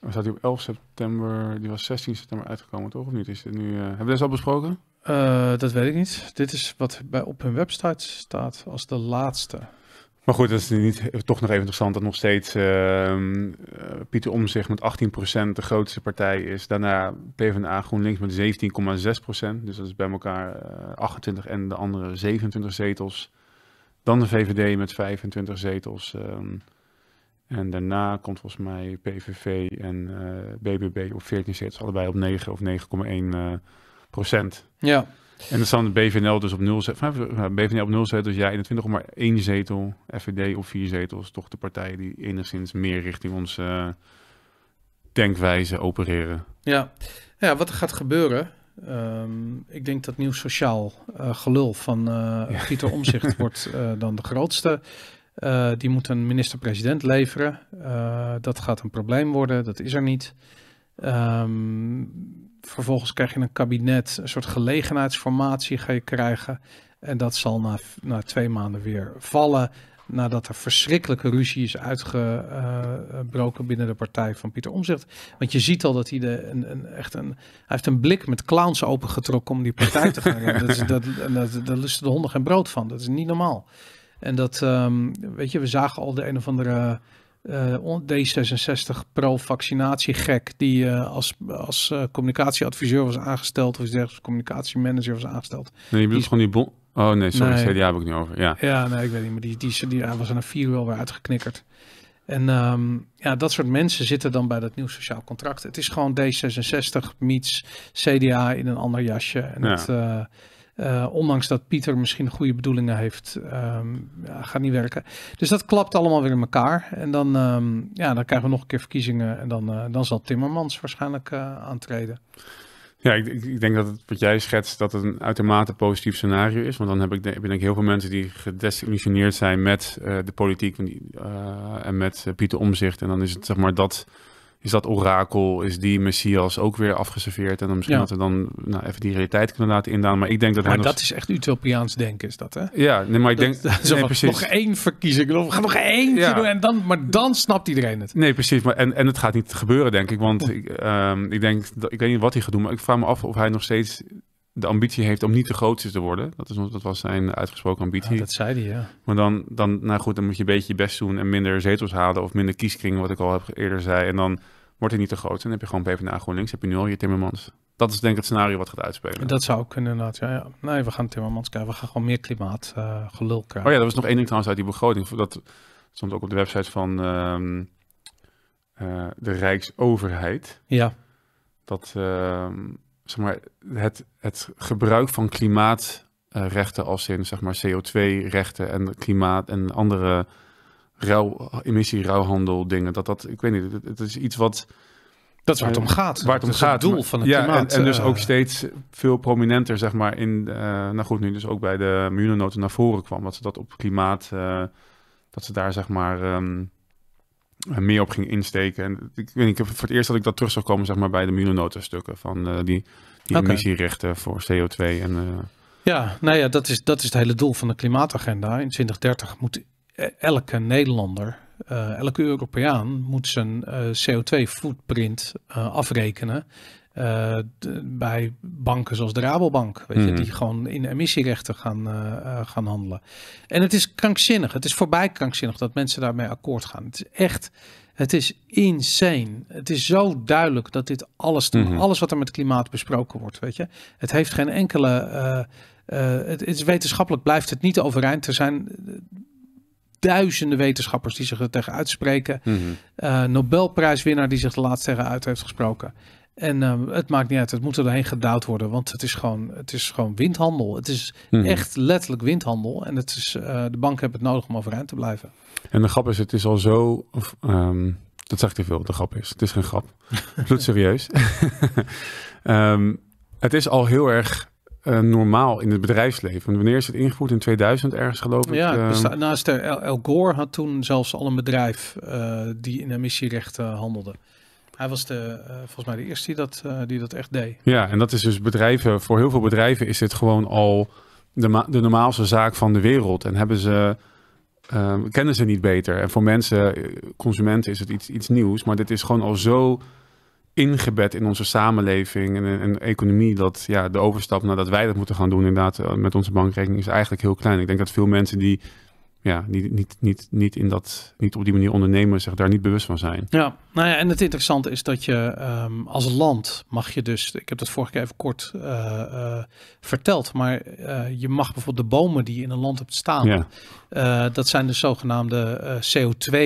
We staat die op 11 september, die was 16 september uitgekomen toch? Of niet? Is dit nu, eh, hebben we dit al besproken? Eh, dat weet ik niet. Dit is wat bij op hun website staat als de laatste. Maar goed, dat is niet, toch nog even interessant dat nog steeds uh, Pieter Omzicht met 18% de grootste partij is. Daarna PvdA GroenLinks met 17,6%. Dus dat is bij elkaar 28 eh, en de andere 27 zetels. Dan de VVD met 25 zetels. Um, en daarna komt volgens mij PVV en uh, eh, BBB op 14 zetels, allebei op 9 of 9,1 procent. Ja. En dan staan de BVNL dus op 0 BVNL op 0 zetels, ja 21 maar één zetel. FVD of vier zetels. Toch de partijen die enigszins meer richting onze eh, denkwijze opereren. Ja. ja, wat er gaat gebeuren. Ehm, ik denk dat nieuw sociaal eh, gelul van uh, ja. Omzicht wordt dan de grootste. die moet een minister-president leveren. dat gaat een probleem worden. Dat is er niet. Um, vervolgens krijg je een kabinet, een soort gelegenheidsformatie ga je krijgen. En dat zal na, na twee maanden weer vallen. Nadat er verschrikkelijke ruzie is uitgebroken eh, binnen de partij van Pieter Omzicht. Want je ziet al dat hij de, een, een, echt een. Hij heeft een blik met clowns opengetrokken om die partij te gaan Dat, is, dat, dat, daar lusten de honden geen brood van. Dat is niet normaal. En dat, ehm, weet je, we zagen al de een of andere eh, D66 pro-vaccinatiegek die eh, als, als eh, communicatieadviseur was aangesteld, of zeg, als communicatiemanager was aangesteld. Nee, je bedoelt gewoon die bon. Oh nee, sorry, CDA heb ik niet over. Ja, ja nee, ik weet niet, maar die, die, die, die was aan een vier wel weer uitgeknikkerd. En ehm, ja, dat soort mensen zitten dan bij dat nieuw sociaal contract. Het is gewoon D66 meets CDA in een ander jasje. En het, eh, ondanks dat Pieter misschien goede bedoelingen heeft, ehm, ja, gaat niet werken. Dus dat klapt allemaal weer in elkaar. En dan, ehm, ja, dan krijgen we nog een keer verkiezingen. En dan, eh, dan zal Timmermans waarschijnlijk eh, aantreden. Ja, ik, ik, denk dat wat jij schetst, dat het een uitermate positief scenario is. Want dan heb ik, ik denk heel veel mensen die gedesillusioneerd zijn met de politiek en met Pieter Omzicht. En dan is het zeg maar dat is dat orakel, is die Messias ook weer afgeserveerd. En dan misschien dat we dan nou, even die realiteit kunnen laten indaan. Maar ik denk dat... Maar dat is echt utopiaans denken, is dat hè? Ja, nee, maar ik denk... Dat, nee, Nog één verkiezing, we gaan nog één doen. En dan, maar dan snapt iedereen het. Nee, precies. Maar, en, en het gaat niet gebeuren, denk ik. Want ik, ehm, ik denk, ik weet niet wat hij gaat doen. Maar ik vraag me af of hij nog steeds de ambitie heeft om niet te groot te worden. Dat, is, dat was zijn uitgesproken ambitie. Ja, dat zei hij, ja. Maar dan, dan, nou goed, dan moet je een beetje je best doen en minder zetels halen of minder kieskringen, wat ik al heb eerder zei. En dan wordt hij niet te groot En dan heb je gewoon PvdA GroenLinks, heb je nu al je Timmermans. Dat is denk ik het scenario wat gaat uitspelen. Dat zou kunnen inderdaad, ja. ja. Nee, we gaan Timmermans kijken. We gaan gewoon meer klimaat uh, krijgen. Oh ja, dat was nog één ding trouwens uit die begroting. Dat stond ook op de website van ehm, eh, de Rijksoverheid. Ja. Dat... Ehm, zeg maar, het, het gebruik van klimaatrechten als in zeg maar, CO2-rechten en klimaat en andere emissie emissieruilhandel dingen. Dat dat, ik weet niet, het is iets wat... Dat is waar het om eh, gaat. Waar het om gaat. Het doel van het klimaat. En, en, dus eh. ook steeds veel prominenter, zeg maar, in, eh, nou goed, nu dus ook bij de miljoenennoten naar voren kwam, dat ze dat op klimaat, dat ze daar, zeg maar, ehm, meer op ging insteken. En ik, weet, ik voor het eerst dat ik dat terug zou komen zeg maar, bij de stukken van uh, die, die emissierechten voor CO2. En, eh, Ja, nou ja, dat is, dat is het hele doel van de klimaatagenda. In 2030 moet e-, elke Nederlander, eh, elke Europeaan moet zijn CO2-footprint afrekenen eh, bij banken zoals de Rabobank, weet je, mhm. die gewoon in emissierechten gaan, eh, eh, gaan handelen. En het is krankzinnig, het is voorbij krankzinnig dat mensen daarmee akkoord gaan. Het is echt, het is insane. Het is zo duidelijk dat dit alles, mm alles wat er met klimaat besproken wordt, weet je, het heeft geen enkele, het, is wetenschappelijk blijft het niet overeind. Er zijn duizenden wetenschappers die zich er tegen uitspreken. Mm Nobelprijswinnaar die zich de laatste tegen uit heeft gesproken. En ehm, het maakt niet uit, het moet er doorheen gedouwd worden, want het is gewoon, het is gewoon windhandel. Het is mhm. echt letterlijk windhandel en het is, eh, de banken hebben het nodig om overeind te blijven. En de grap is, het is al zo, ehm, dat zegt hij veel, de grap is, het is geen grap. Bloed serieus. Ehm, het is al heel erg eh, normaal in het bedrijfsleven? wanneer is het ingevoerd? In 2000 ergens geloof ik? Ja, naast nou, El Gore had toen zelfs al een bedrijf eh, die in emissierechten handelde. Hij was de, eh, volgens mij de eerste die dat, eh, die dat echt deed. Ja, en dat is dus bedrijven, voor heel veel bedrijven is dit gewoon al de, de normaalste zaak van de wereld. En hebben ze, ehm, kennen ze niet beter. En voor mensen, eh, consumenten, is het iets, iets nieuws. Maar dit is gewoon al zo ingebed in onze samenleving en, en, economie dat ja, de overstap nadat wij dat moeten gaan doen inderdaad met onze bankrekening is eigenlijk heel klein. Ik denk dat veel mensen die ja, niet, niet, niet, niet, in dat, niet op die manier ondernemen, zich daar niet bewust van zijn. Ja, nou ja, en het interessante is dat je ehm, als land mag je dus, ik heb dat vorige keer even kort eh, eh, verteld, maar eh, je mag bijvoorbeeld de bomen die je in een land hebt staan, dat zijn de zogenaamde CO2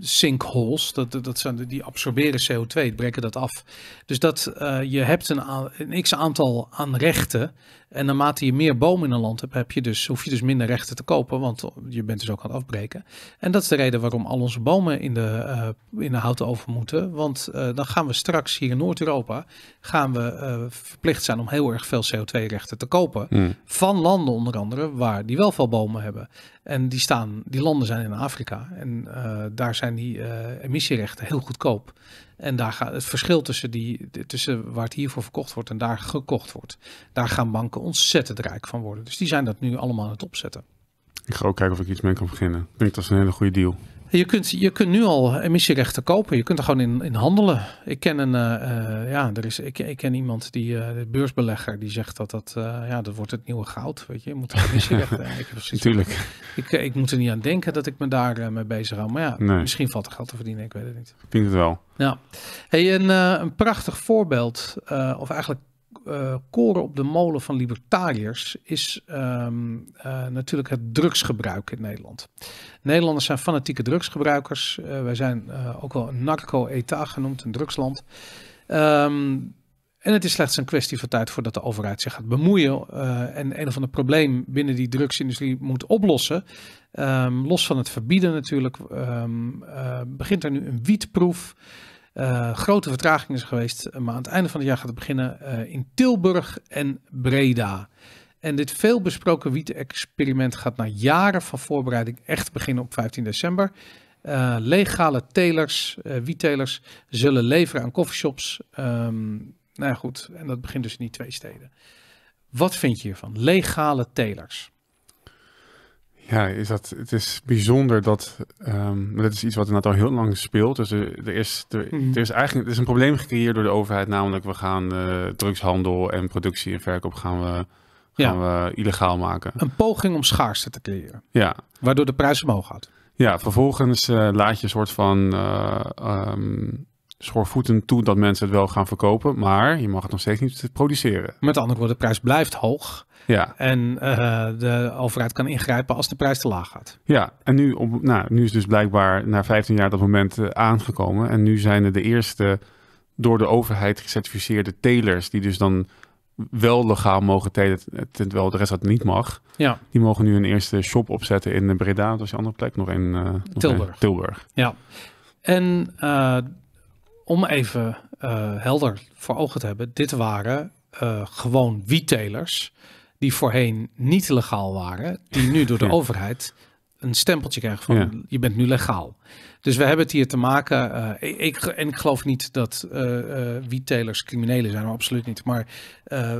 sinkholes. Dat, dat zijn, die absorberen CO2, breken dat af. Dus dat, je hebt een, een x aantal aan rechten en naarmate je meer bomen in een land hebt, heb je dus, hoef je dus minder rechten te kopen, want je bent dus ook aan het afbreken. En dat is de reden waarom al onze bomen in de, eh, in de houten over moeten. Want eh, dan gaan we straks hier in Noord-Europa gaan we, eh, verplicht zijn om heel erg veel CO2-rechten te kopen. Hmm. Van landen onder andere waar die wel veel bomen hebben. En die, staan, die landen zijn in Afrika. En daar zijn die emissierechten heel goedkoop. En daar gaat het verschil tussen, die, tussen waar het hiervoor verkocht wordt en daar gekocht wordt. Daar gaan banken ontzettend rijk van worden. Dus die zijn dat nu allemaal aan het opzetten. Ik ga ook kijken of ik iets mee kan beginnen. Ik denk dat is een hele goede deal. Je kunt, je kunt nu al emissierechten kopen. Je kunt er gewoon in, in handelen. Ik ken een, eh, eh, ja, er is, ik, ik ken iemand die uh, beursbelegger die zegt dat dat, ja, dat wordt het nieuwe goud. Weet je, je moet emissierechten. ik Natuurlijk. Ik, ik moet er niet aan denken dat ik me daar mee bezig hou. Maar ja, misschien valt er geld te verdienen. Ik weet het niet. Ik vind het wel. Ja. Hey, een, een prachtig voorbeeld, of eigenlijk eh, koren op de molen van libertariërs is ehm, eh, natuurlijk het drugsgebruik in Nederland. Nederlanders zijn fanatieke drugsgebruikers. Eh, wij zijn ook wel een narco etat genoemd, een drugsland. Ehm, en het is slechts een kwestie van tijd voordat de overheid zich gaat bemoeien en een of ander probleem binnen die drugsindustrie moet oplossen. Ehm, los van het verbieden natuurlijk, begint er nu een wietproef. Eh, grote vertraging is geweest, eh, maar aan het einde van het jaar gaat het beginnen eh, in Tilburg en Breda. En dit veelbesproken wiet-experiment gaat na jaren van voorbereiding echt beginnen op 15 december. legale telers, wiettelers, zullen leveren aan coffeeshops. Um, nou ja, goed, en dat begint dus in die twee steden. Wat vind je hiervan? Legale telers. Ja, is dat, het is bijzonder dat. Um, ehm, dat is iets wat inderdaad al heel lang speelt. Dus er, is, mhm. er, is eigenlijk is een probleem gecreëerd door de overheid. Namelijk, we gaan eh, drugshandel en productie en verkoop gaan we, gaan we illegaal maken. Een poging om schaarste te creëren. Ja. Waardoor de prijs omhoog gaat. Ja, vervolgens eh, laat je een soort van. Eh, ehm, Schoorvoeten toe dat mensen het wel gaan verkopen, maar je mag het nog steeds niet produceren. Met andere woorden, de prijs blijft hoog. Ja. En eh, de overheid kan ingrijpen als de prijs te laag gaat. Ja, en nu, op, nou, nu is dus blijkbaar na 15 jaar dat moment eh, aangekomen. En nu zijn er de eerste door de overheid gecertificeerde telers, die dus dan wel legaal mogen telen, terwijl de rest dat niet mag. Ja. Die mogen nu een eerste shop opzetten in eh, Breda, dat is een andere plek, nog in Tilburg. Nog in Tilburg. Ja. En om even eh, helder voor ogen te hebben, dit waren uh, gewoon telers die voorheen niet legaal waren, die nu door de overheid een stempeltje krijgen van je bent nu legaal. Dus we hebben het hier te maken. Eh, ik, en ik geloof niet dat uh, uh, criminelen zijn, absoluut niet. Maar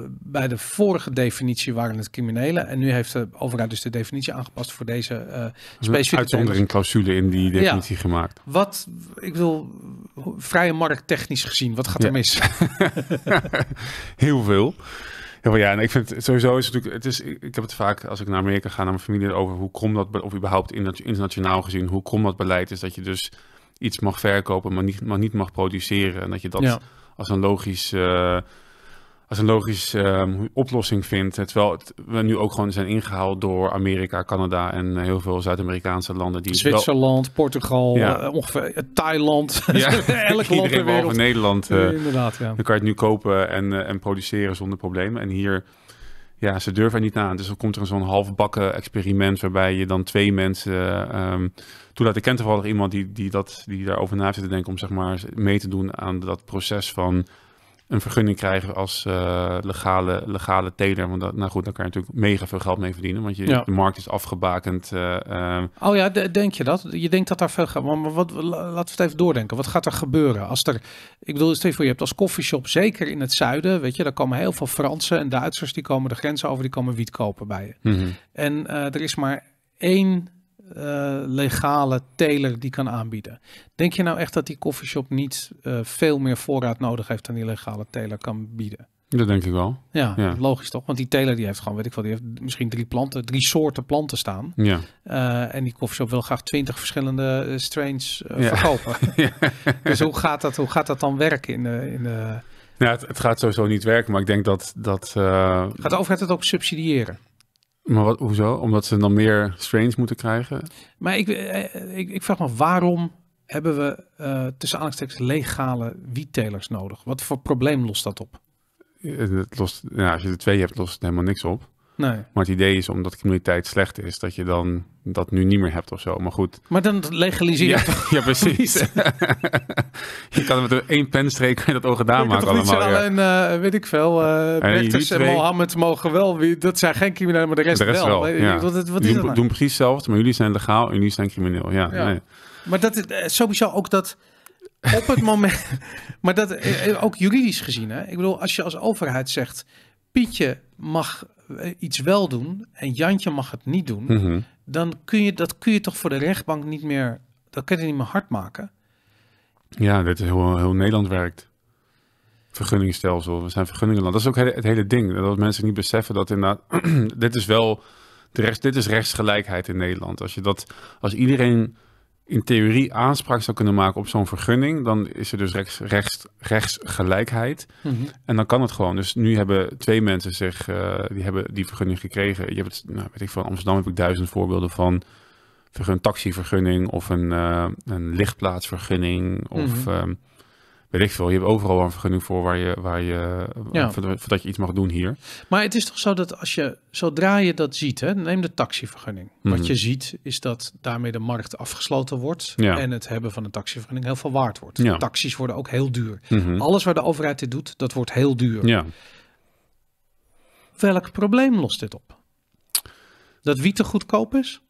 bij de vorige definitie waren het criminelen. En nu heeft de overheid dus de definitie aangepast voor deze specifieke. uitzondering clausule in die definitie gemaakt. Wat ik wil, vrije markt technisch gezien, wat gaat er mis? Heel veel. Ja, ja, en ik vind het sowieso is het natuurlijk. Het is, ik heb het vaak als ik naar Amerika ga, naar mijn familie over hoe kom dat, of überhaupt internationaal gezien, hoe krom dat beleid is dat je dus iets mag verkopen, maar niet, maar niet mag produceren. En dat je dat als een logisch. Eh, als een logische ehm, oplossing vindt. Terwijl het, we nu ook gewoon zijn ingehaald door Amerika, Canada en eh, heel veel Zuid-Amerikaanse landen. Die Zwitserland, Portugal, eh, ongeveer eh, Thailand. Ja. Elk land ter wereld. Nederland. inderdaad, Dan kan je het nu kopen en, en produceren zonder problemen. En hier, ja, ze durven niet aan. Dus dan komt er zo'n halfbakken experiment waarbij je dan twee mensen... Um, ik ken toevallig iemand die, die, dat, die daarover na zit te denken om zeg maar mee te doen aan dat proces van een vergunning krijgen als eh, legale, legale teler. Want dat, nou goed, dan kan je natuurlijk mega veel geld mee verdienen. Want je, de markt is afgebakend. Uh, oh ja, de, denk je dat? Je denkt dat daar veel gaat. Maar wat, laten we het even doordenken. Wat gaat er gebeuren? Als er, ik bedoel, twee voor, je hebt als coffeeshop, zeker in het zuiden, weet je, daar komen heel veel Fransen en Duitsers, die komen de grens over, die komen wiet kopen bij je. Mhm. En eh, er is maar één eh, legale teler die kan aanbieden. Denk je nou echt dat die coffeeshop niet eh, veel meer voorraad nodig heeft dan die legale teler kan bieden? Dat denk ik wel. Ja, logisch toch? Want die teler die heeft gewoon, weet ik wel, die heeft misschien drie planten, drie soorten planten staan. Ja. Eh, en die koffieshop wil graag twintig verschillende strains ja. verkopen. dus hoe gaat, dat, hoe gaat dat dan werken in de... In de... het, het, gaat sowieso niet werken, maar ik denk dat... dat gaat de overheid het ook subsidiëren? Maar hoezo? Omdat ze dan meer strains moeten krijgen? Maar ik, eh, eh, ik, ik vraag me waarom hebben we uh, tussen aanhalingstekens legale wiettelers nodig? Wat voor probleem lost dat op? Het lost, als je er twee hebt, lost het helemaal niks op. Nee. Maar het idee is, omdat criminaliteit slecht is, dat je dan dat nu niet meer hebt of zo. Maar goed. Maar dan legaliseer je ja, toch? Ja, precies. je kan met één penstreek dat ogen gedaan maken allemaal. Niet alleen, ja. Eh, weet ik veel, uh, en, twee... Mohammed mogen wel, dat zijn geen criminelen, maar de rest, de rest wel. ja. Wat, is nou? doen, precies hetzelfde, maar jullie zijn legaal en jullie zijn crimineel. Ja, nee. Maar dat is eh, sowieso ook dat... Op het moment, maar dat ook juridisch gezien, hè? ik bedoel, als je als overheid zegt, Pietje mag eh, iets wel doen en Jantje mag het niet doen, mhm. dan kun je dat kun je toch voor de rechtbank niet meer, dat kan je niet meer hard maken. Ja, dat is heel Nederland werkt. Vergunningstelsel, we zijn vergunningenland. Dat is ook het hele ding, dat mensen niet beseffen dat inderdaad, dit is wel, de dit is rechtsgelijkheid in Nederland. Als je dat, als iedereen in theorie aanspraak zou kunnen maken op zo'n vergunning, dan is er dus rechts, rechts, rechtsgelijkheid. Mhm. En dan kan het gewoon. Dus nu hebben twee mensen zich, eh, die hebben die vergunning gekregen. Je hebt het, nou, weet ik van Amsterdam heb ik duizend voorbeelden van een taxivergunning of een, uh, een lichtplaatsvergunning of mhm. ehm, weet ik veel. Je hebt overal een vergunning voor waar je, waar je ja. voordat je iets mag doen hier. Maar het is toch zo dat als je, zodra je dat ziet, hè, neem de taxivergunning. Mm Wat mhm. je ziet is dat daarmee de markt afgesloten wordt ja. en het hebben van een taxivergunning heel veel waard wordt. Ja. Taxis worden ook heel duur. Mhm. Alles waar de overheid dit doet, dat wordt heel duur. Ja. Welk probleem lost dit op? Dat wiet te goedkoop is?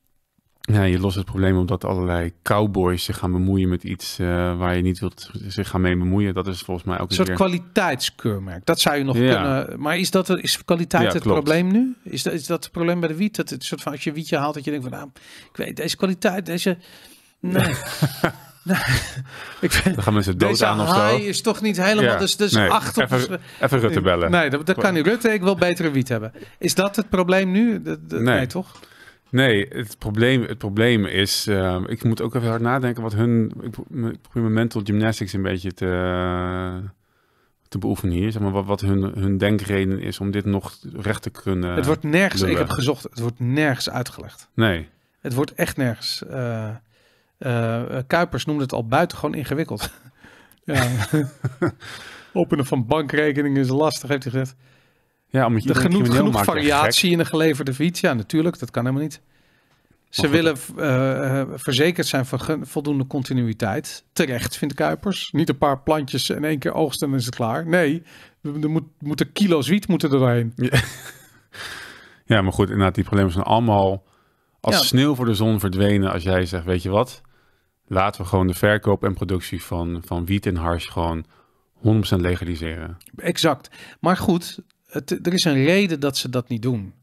Ja, je lost het probleem omdat allerlei cowboys zich gaan bemoeien met iets eh, waar je niet wilt zich gaan mee bemoeien. Dat is volgens mij ook een soort kwaliteitskeurmerk. Dat zou je nog kunnen. Maar is dat is kwaliteit het probleem nu? Is dat, is dat het probleem bij de wiet? Dat het soort van als je wietje haalt dat je denkt van, nou, ik weet deze kwaliteit, deze. Nee. ik vind, Dan gaan mensen dood deze aan of zo. is toch niet helemaal. Dus, dus achter. Even, even, Rutte bellen. Nee, dat, kan niet. Rutte, ik wil betere wiet hebben. Is dat het probleem nu? Dat, dat, nee, toch? Nee, het probleem, het probleem is, ehm, ik moet ook even hard nadenken wat hun, ik probeer mijn mental gymnastics een beetje te, eh, te beoefenen hier. Zeg maar wat, wat hun, hun denkreden is om dit nog recht te kunnen. Het wordt nergens, ik heb gezocht, het wordt nergens uitgelegd. Nee. Het wordt echt nergens. Uh, Kuipers noemde het al buitengewoon ingewikkeld. Openen van bankrekeningen is lastig, heeft hij gezegd. Ja, je de genoeg, genoeg variatie in de geleverde fiets. Ja, natuurlijk, dat kan helemaal niet. Ze willen eh, eh, verzekerd zijn van voldoende continuïteit. Terecht, vindt Kuipers. Niet een paar plantjes en één keer oogsten en is het klaar. Nee, er moet, moeten kilo's wiet moeten er doorheen. Ja. ja. maar goed, inderdaad, die problemen zijn allemaal als sneeuw voor de zon verdwenen. Als jij zegt, weet je wat, laten we gewoon de verkoop en productie van, van wiet en hars gewoon 100% legaliseren. Exact. Maar goed, er is een reden dat ze dat niet doen.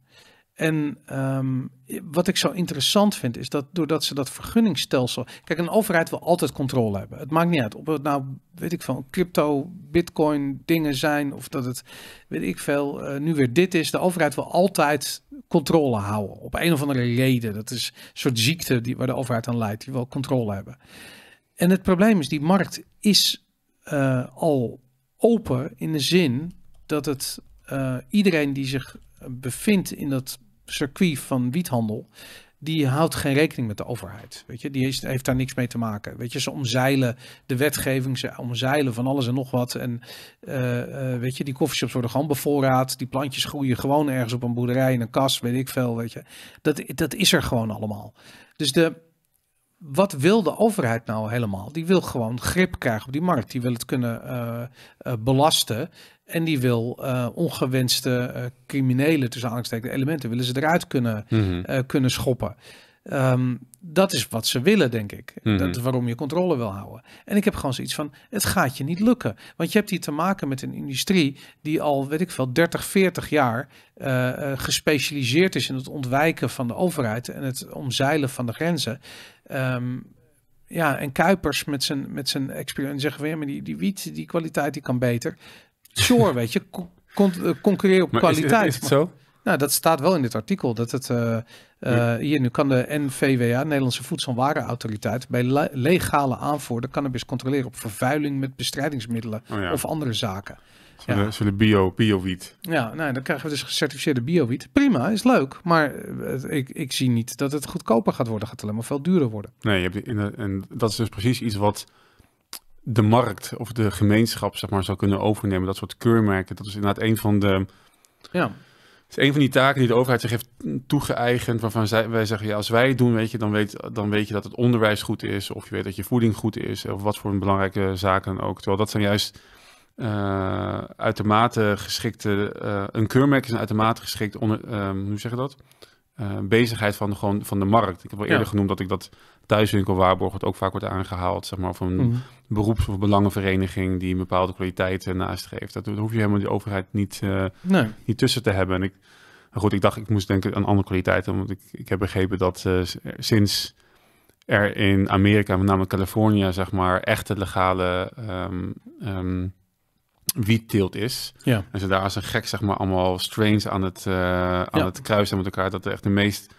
En ehm, wat ik zo interessant vind, is dat doordat ze dat vergunningsstelsel. Kijk, een overheid wil altijd controle hebben. Het maakt niet uit. Of het nou, weet ik van crypto, bitcoin dingen zijn. Of dat het, weet ik veel, eh, nu weer dit is. De overheid wil altijd controle houden. Op een of andere reden. Dat is een soort ziekte die, waar de overheid aan leidt. Die wil controle hebben. En het probleem is, die markt is eh, al open in de zin dat het eh, iedereen die zich bevindt in dat circuit van wiethandel, die houdt geen rekening met de overheid. Weet je, die heeft, daar niks mee te maken. Weet je, ze omzeilen de wetgeving, ze omzeilen van alles en nog wat. En eh, eh, weet je, die koffieshops worden gewoon bevoorraad. Die plantjes groeien gewoon ergens op een boerderij in een kas, weet ik veel. Weet je, dat, dat is er gewoon allemaal. Dus de, wat wil de overheid nou helemaal? Die wil gewoon grip krijgen op die markt. Die wil het kunnen belasten. En die wil eh, ongewenste eh, criminelen, tussen aanhalingstekens, elementen, willen ze eruit kunnen, mhm. eh, kunnen schoppen. Ehm, dat is wat ze willen, denk ik. Mhm. Dat is waarom je controle wil houden. En ik heb gewoon zoiets van, het gaat je niet lukken. Want je hebt hier te maken met een industrie die al, weet ik veel, 30, 40 jaar gespecialiseerd is in het ontwijken van de overheid en het omzeilen van de grenzen. Ehm, ja, en Kuipers met zijn, met zijn experience zeggen van maar die, die wiet, die kwaliteit, die kan beter sure, weet je, con eh, concurreer op kwaliteit. Is, het zo? Nou, dat staat wel in dit artikel. Dat het, eh, eh, hier, nu kan de NVWA, Nederlandse Voedsel- en Warenautoriteit, bij legale aanvoer de cannabis controleren op vervuiling met bestrijdingsmiddelen oh of andere zaken. Zullen, ja. bio, biowiet. Ja, nou, dan krijgen we dus gecertificeerde biowiet. Prima, is leuk. Maar ik, ik zie niet dat het goedkoper gaat worden. Gaat alleen maar veel duurder worden. Nee, je hebt, in en dat is dus precies iets wat de markt of de gemeenschap zeg maar, zou kunnen overnemen. Dat soort keurmerken. Dat is inderdaad een van de. Ja. Het is een van die taken die de overheid zich heeft toegeëigend, waarvan zij, wij zeggen, ja, als wij het doen, weet je, dan, weet, dan weet je dat het onderwijs goed is, of je weet dat je voeding goed is, of wat voor een belangrijke zaken dan ook. Terwijl dat zijn juist eh, uitermate geschikte, eh, een keurmerk is een uitermate geschikt, onder, uh, hoe zeg je dat? Eh, bezigheid van, gewoon, van de markt. Ik heb al eerder genoemd dat ik dat thuiswinkelwaarborg, wat ook vaak wordt aangehaald, zeg maar, van mhm beroeps- of belangenvereniging die een bepaalde kwaliteiten nastreeft. Dat, dat hoef je helemaal de overheid niet, uh, niet tussen te hebben. En ik, goed, ik dacht, ik moest denken aan andere kwaliteiten, want ik, ik heb begrepen dat eh, eh, sinds er in Amerika, met name Californië, zeg maar, echte legale um, ehm, um, ehm, wietteelt is. Ja. En ze daar als een gek, zeg maar, allemaal strains aan het, aan het kruisen met elkaar. Dat er echt de meest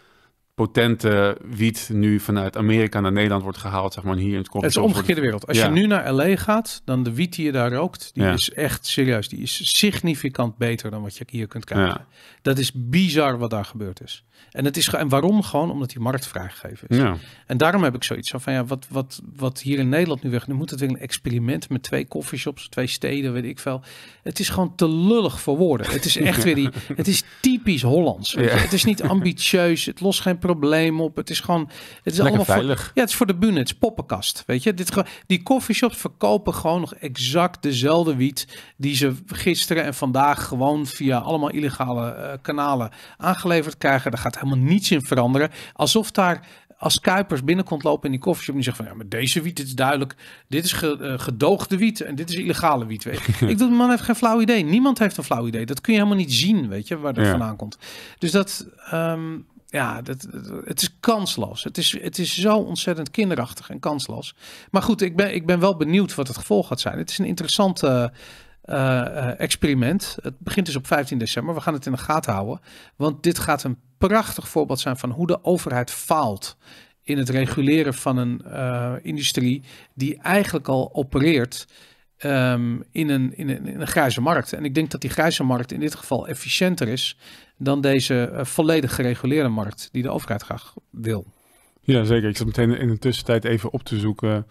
potente wiet nu vanuit Amerika naar Nederland wordt gehaald, zeg maar, hier in het koffie. Het is een omgekeerde wereld. Als je nu naar LA gaat, dan de wiet die je daar rookt, die ja. is echt serieus. Die is significant beter dan wat je hier kunt krijgen. Dat is bizar wat daar gebeurd is. En, het is en waarom? Gewoon omdat die markt vrijgegeven is. En daarom heb ik zoiets van, van ja, wat, wat, wat hier in Nederland nu weg, nu moet het weer een experiment met twee coffeeshops, twee steden, weet ik veel. Het is gewoon te lullig voor woorden. Het is echt weer die, het is typisch Hollands. Het is niet ambitieus, het lost geen probleem probleem op. Het is gewoon. Het is allemaal veilig. Voor, ja, het is voor de bühne. Het is poppenkast. Weet je, dit, die coffeeshops verkopen gewoon nog exact dezelfde wiet. die ze gisteren en vandaag gewoon via allemaal illegale eh, kanalen aangeleverd krijgen. Daar gaat helemaal niets in veranderen. Alsof daar als Kuipers binnenkomt lopen in die koffieshop en die zegt van ja, maar deze wiet, dit is duidelijk, dit is eh, gedoogde wiet en dit is illegale wiet. Weet je. ik doe, man heeft geen flauw idee. Niemand heeft een flauw idee. Dat kun je helemaal niet zien, weet je, waar dat vandaan komt. Dus dat, ehm, ja, dat, het is kansloos. Het is, het is zo ontzettend kinderachtig en kansloos. Maar goed, ik ben, ik ben wel benieuwd wat het gevolg gaat zijn. Het is een interessant eh, eh, experiment. Het begint dus op 15 december. We gaan het in de gaten houden. Want dit gaat een prachtig voorbeeld zijn van hoe de overheid faalt in het reguleren van een eh, industrie die eigenlijk al opereert ehm, in, een, in, een, in een grijze markt. En ik denk dat die grijze markt in dit geval efficiënter is dan deze eh, volledig gereguleerde markt die de overheid graag wil. Ja, zeker. Ik zat meteen in de tussentijd even op te zoeken.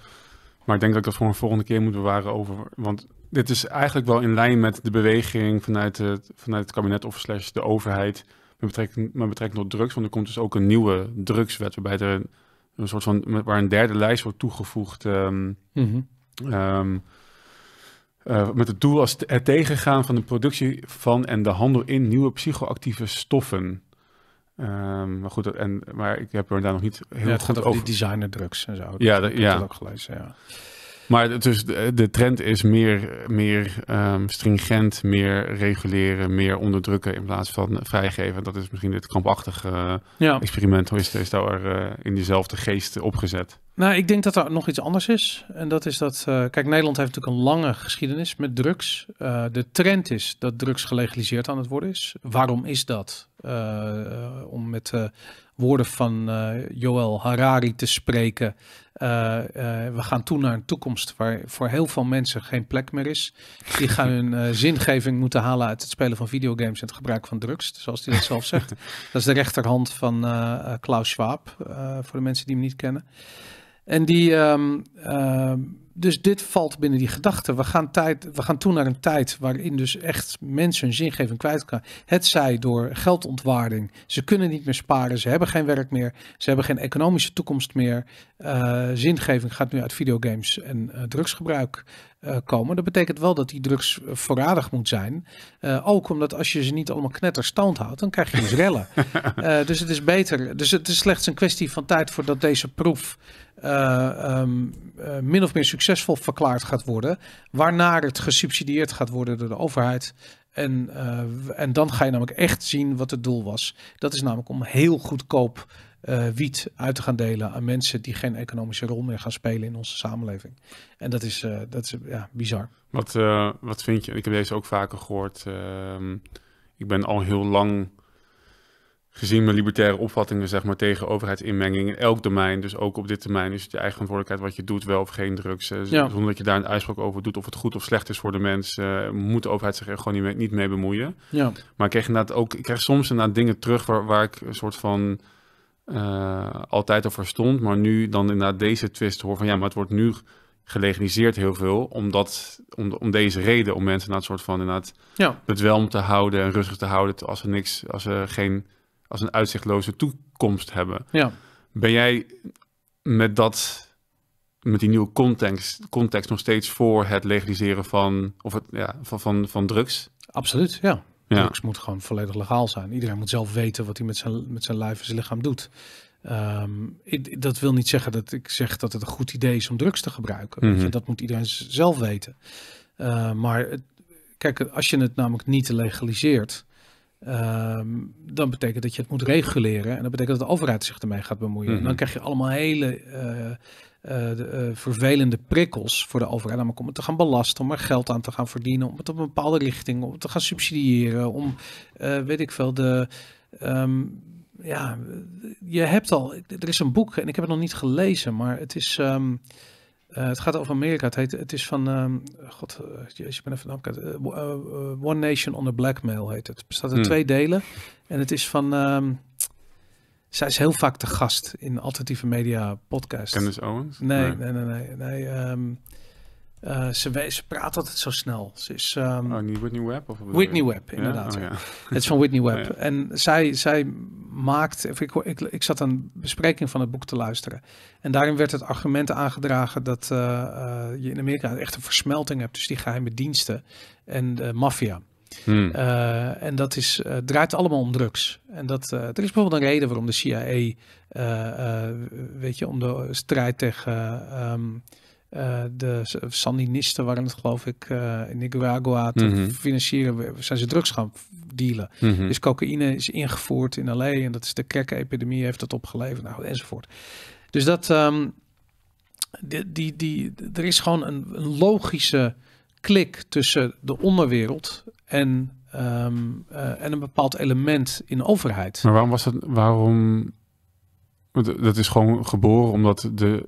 Maar ik denk dat ik dat voor een volgende keer moet bewaren over. Want dit is eigenlijk wel in lijn met de beweging vanuit het, vanuit het kabinet of slash de overheid. Met betrekking, met betrekking tot drugs. Want er komt dus ook een nieuwe drugswet. Waarbij er een soort van. waar een derde lijst wordt toegevoegd. Um, eh, met het doel als het tegengaan van de productie van en de handel in nieuwe psychoactieve stoffen. Ehm, maar goed, en, maar ik heb er daar nog niet heel ja, het gaat over. Die designerdrugs en zo. Ja, dat, ja. ik ook gelezen. Ja. Maar dus de, trend is meer, meer um, stringent, meer reguleren, meer onderdrukken in plaats van vrijgeven. Dat is misschien dit krampachtige ja. Eh, experiment, is, is daar uh, in diezelfde geest opgezet. Nou, ik denk dat er nog iets anders is. En dat is dat, eh, kijk, Nederland heeft natuurlijk een lange geschiedenis met drugs. Eh, de trend is dat drugs gelegaliseerd aan het worden is. Waarom is dat? Eh, om met woorden van Joël Harari te spreken. we gaan toe naar een toekomst waar voor heel veel mensen geen plek meer is. Die gaan hun zingeving moeten halen uit het spelen van videogames en het gebruik van drugs, zoals hij dat zelf zegt. dat is de rechterhand van Klaus Schwab, voor de mensen die hem niet kennen. En die, ehm, ehm, dus dit valt binnen die gedachte. We gaan, tijd, we gaan toe naar een tijd waarin dus echt mensen hun zingeving kwijt kan. Het zij door geldontwaarding. Ze kunnen niet meer sparen, ze hebben geen werk meer, ze hebben geen economische toekomst meer. Uh, zingeving gaat nu uit videogames en eh, drugsgebruik eh, komen. Dat betekent wel dat die drugs voorradig moet zijn. ook omdat als je ze niet allemaal knetterstand houdt, dan krijg je dus rellen. dus het is beter. Dus het is slechts een kwestie van tijd voordat deze proef eh, ehm, eh, min of meer succesvol verklaard gaat worden. Waarna het gesubsidieerd gaat worden door de overheid. En, eh, en dan ga je namelijk echt zien wat het doel was. Dat is namelijk om heel goedkoop wiet uit te gaan delen aan mensen die geen economische rol meer gaan spelen in onze samenleving. En dat is, dat is ja, bizar. Wat, wat vind je, ik heb deze ook vaker gehoord. Ehm, ik ben al heel lang gezien mijn libertaire opvattingen zeg maar, tegen overheidsinmenging in elk domein, dus ook op dit domein is het je eigen verantwoordelijkheid wat je doet, wel of geen drugs. Eh, zonder dat je daar een uitspraak over doet of het goed of slecht is voor de mens, eh, moet de overheid zich er gewoon niet mee, niet mee bemoeien. Ja. Maar ik kreeg, inderdaad ook, ik kreeg soms inderdaad dingen terug waar, waar ik een soort van eh, altijd over stond, maar nu dan inderdaad deze twist hoor van ja, maar het wordt nu gelegaliseerd heel veel, omdat, om, om deze reden, om mensen naar het soort van inderdaad ja. bedwelmd te houden en rustig te houden als er niks, als er geen als een uitzichtloze toekomst hebben. Ja. Ben jij met dat met die nieuwe context, context nog steeds voor het legaliseren van, of het, ja, van, van, van drugs? Absoluut, ja. ja. Drugs moet gewoon volledig legaal zijn. Iedereen moet zelf weten wat hij met zijn, met zijn lijf en zijn lichaam doet. Ehm, ik, dat wil niet zeggen dat ik zeg dat het een goed idee is om drugs te gebruiken. Mhm. dat moet iedereen zelf weten. Ehm, maar kijk, als je het namelijk niet legaliseert, Ehm, dan betekent dat je het moet reguleren. En dat betekent dat de overheid zich ermee gaat bemoeien. Mhm. dan krijg je allemaal hele eh, eh, de, eh, vervelende prikkels voor de overheid. om het te gaan belasten, om er geld aan te gaan verdienen. Om het op een bepaalde richting om te gaan subsidiëren. Om, weet ik veel, de... Ehm, ja, je hebt al... Er is een boek, en ik heb het nog niet gelezen, maar het is... Ehm, eh, het gaat over Amerika. Het, heet, het is van, um, god, eh, je ik bent even aan uh, One Nation Under Blackmail heet het. Het bestaat uit hmm. twee delen. En het is van, um, zij is heel vaak te gast in alternatieve media podcasts. Candice Owens? Nee, nee, nee, nee. nee, ehm, eh, ze, ze praat altijd zo snel. Ze is, ehm, oh, Whitney Web, Of Whitney Web, inderdaad. Oh, het is van Whitney Web. Oh, en zij, zij maakt... Ik, ik, ik zat een bespreking van het boek te luisteren. En daarin werd het argument aangedragen dat eh, eh, je in Amerika echt een versmelting hebt tussen die geheime diensten en de maffia. Hmm. en dat is, draait allemaal om drugs. En dat, er is bijvoorbeeld een reden waarom de CIA, weet je, om de strijd tegen ehm, eh, de Sandinisten waren het geloof ik eh, in Nicaragua te mhm. financieren. Zijn ze drugs gaan dealen. Mm Dus cocaïne is ingevoerd in LA en dat is de kerkenepidemie heeft dat opgeleverd nou, enzovoort. Dus dat, ehm, die, die, die, er is gewoon een, een logische klik tussen de onderwereld en, ehm, eh, en een bepaald element in de overheid. Maar waarom was dat, waarom, dat is gewoon geboren omdat de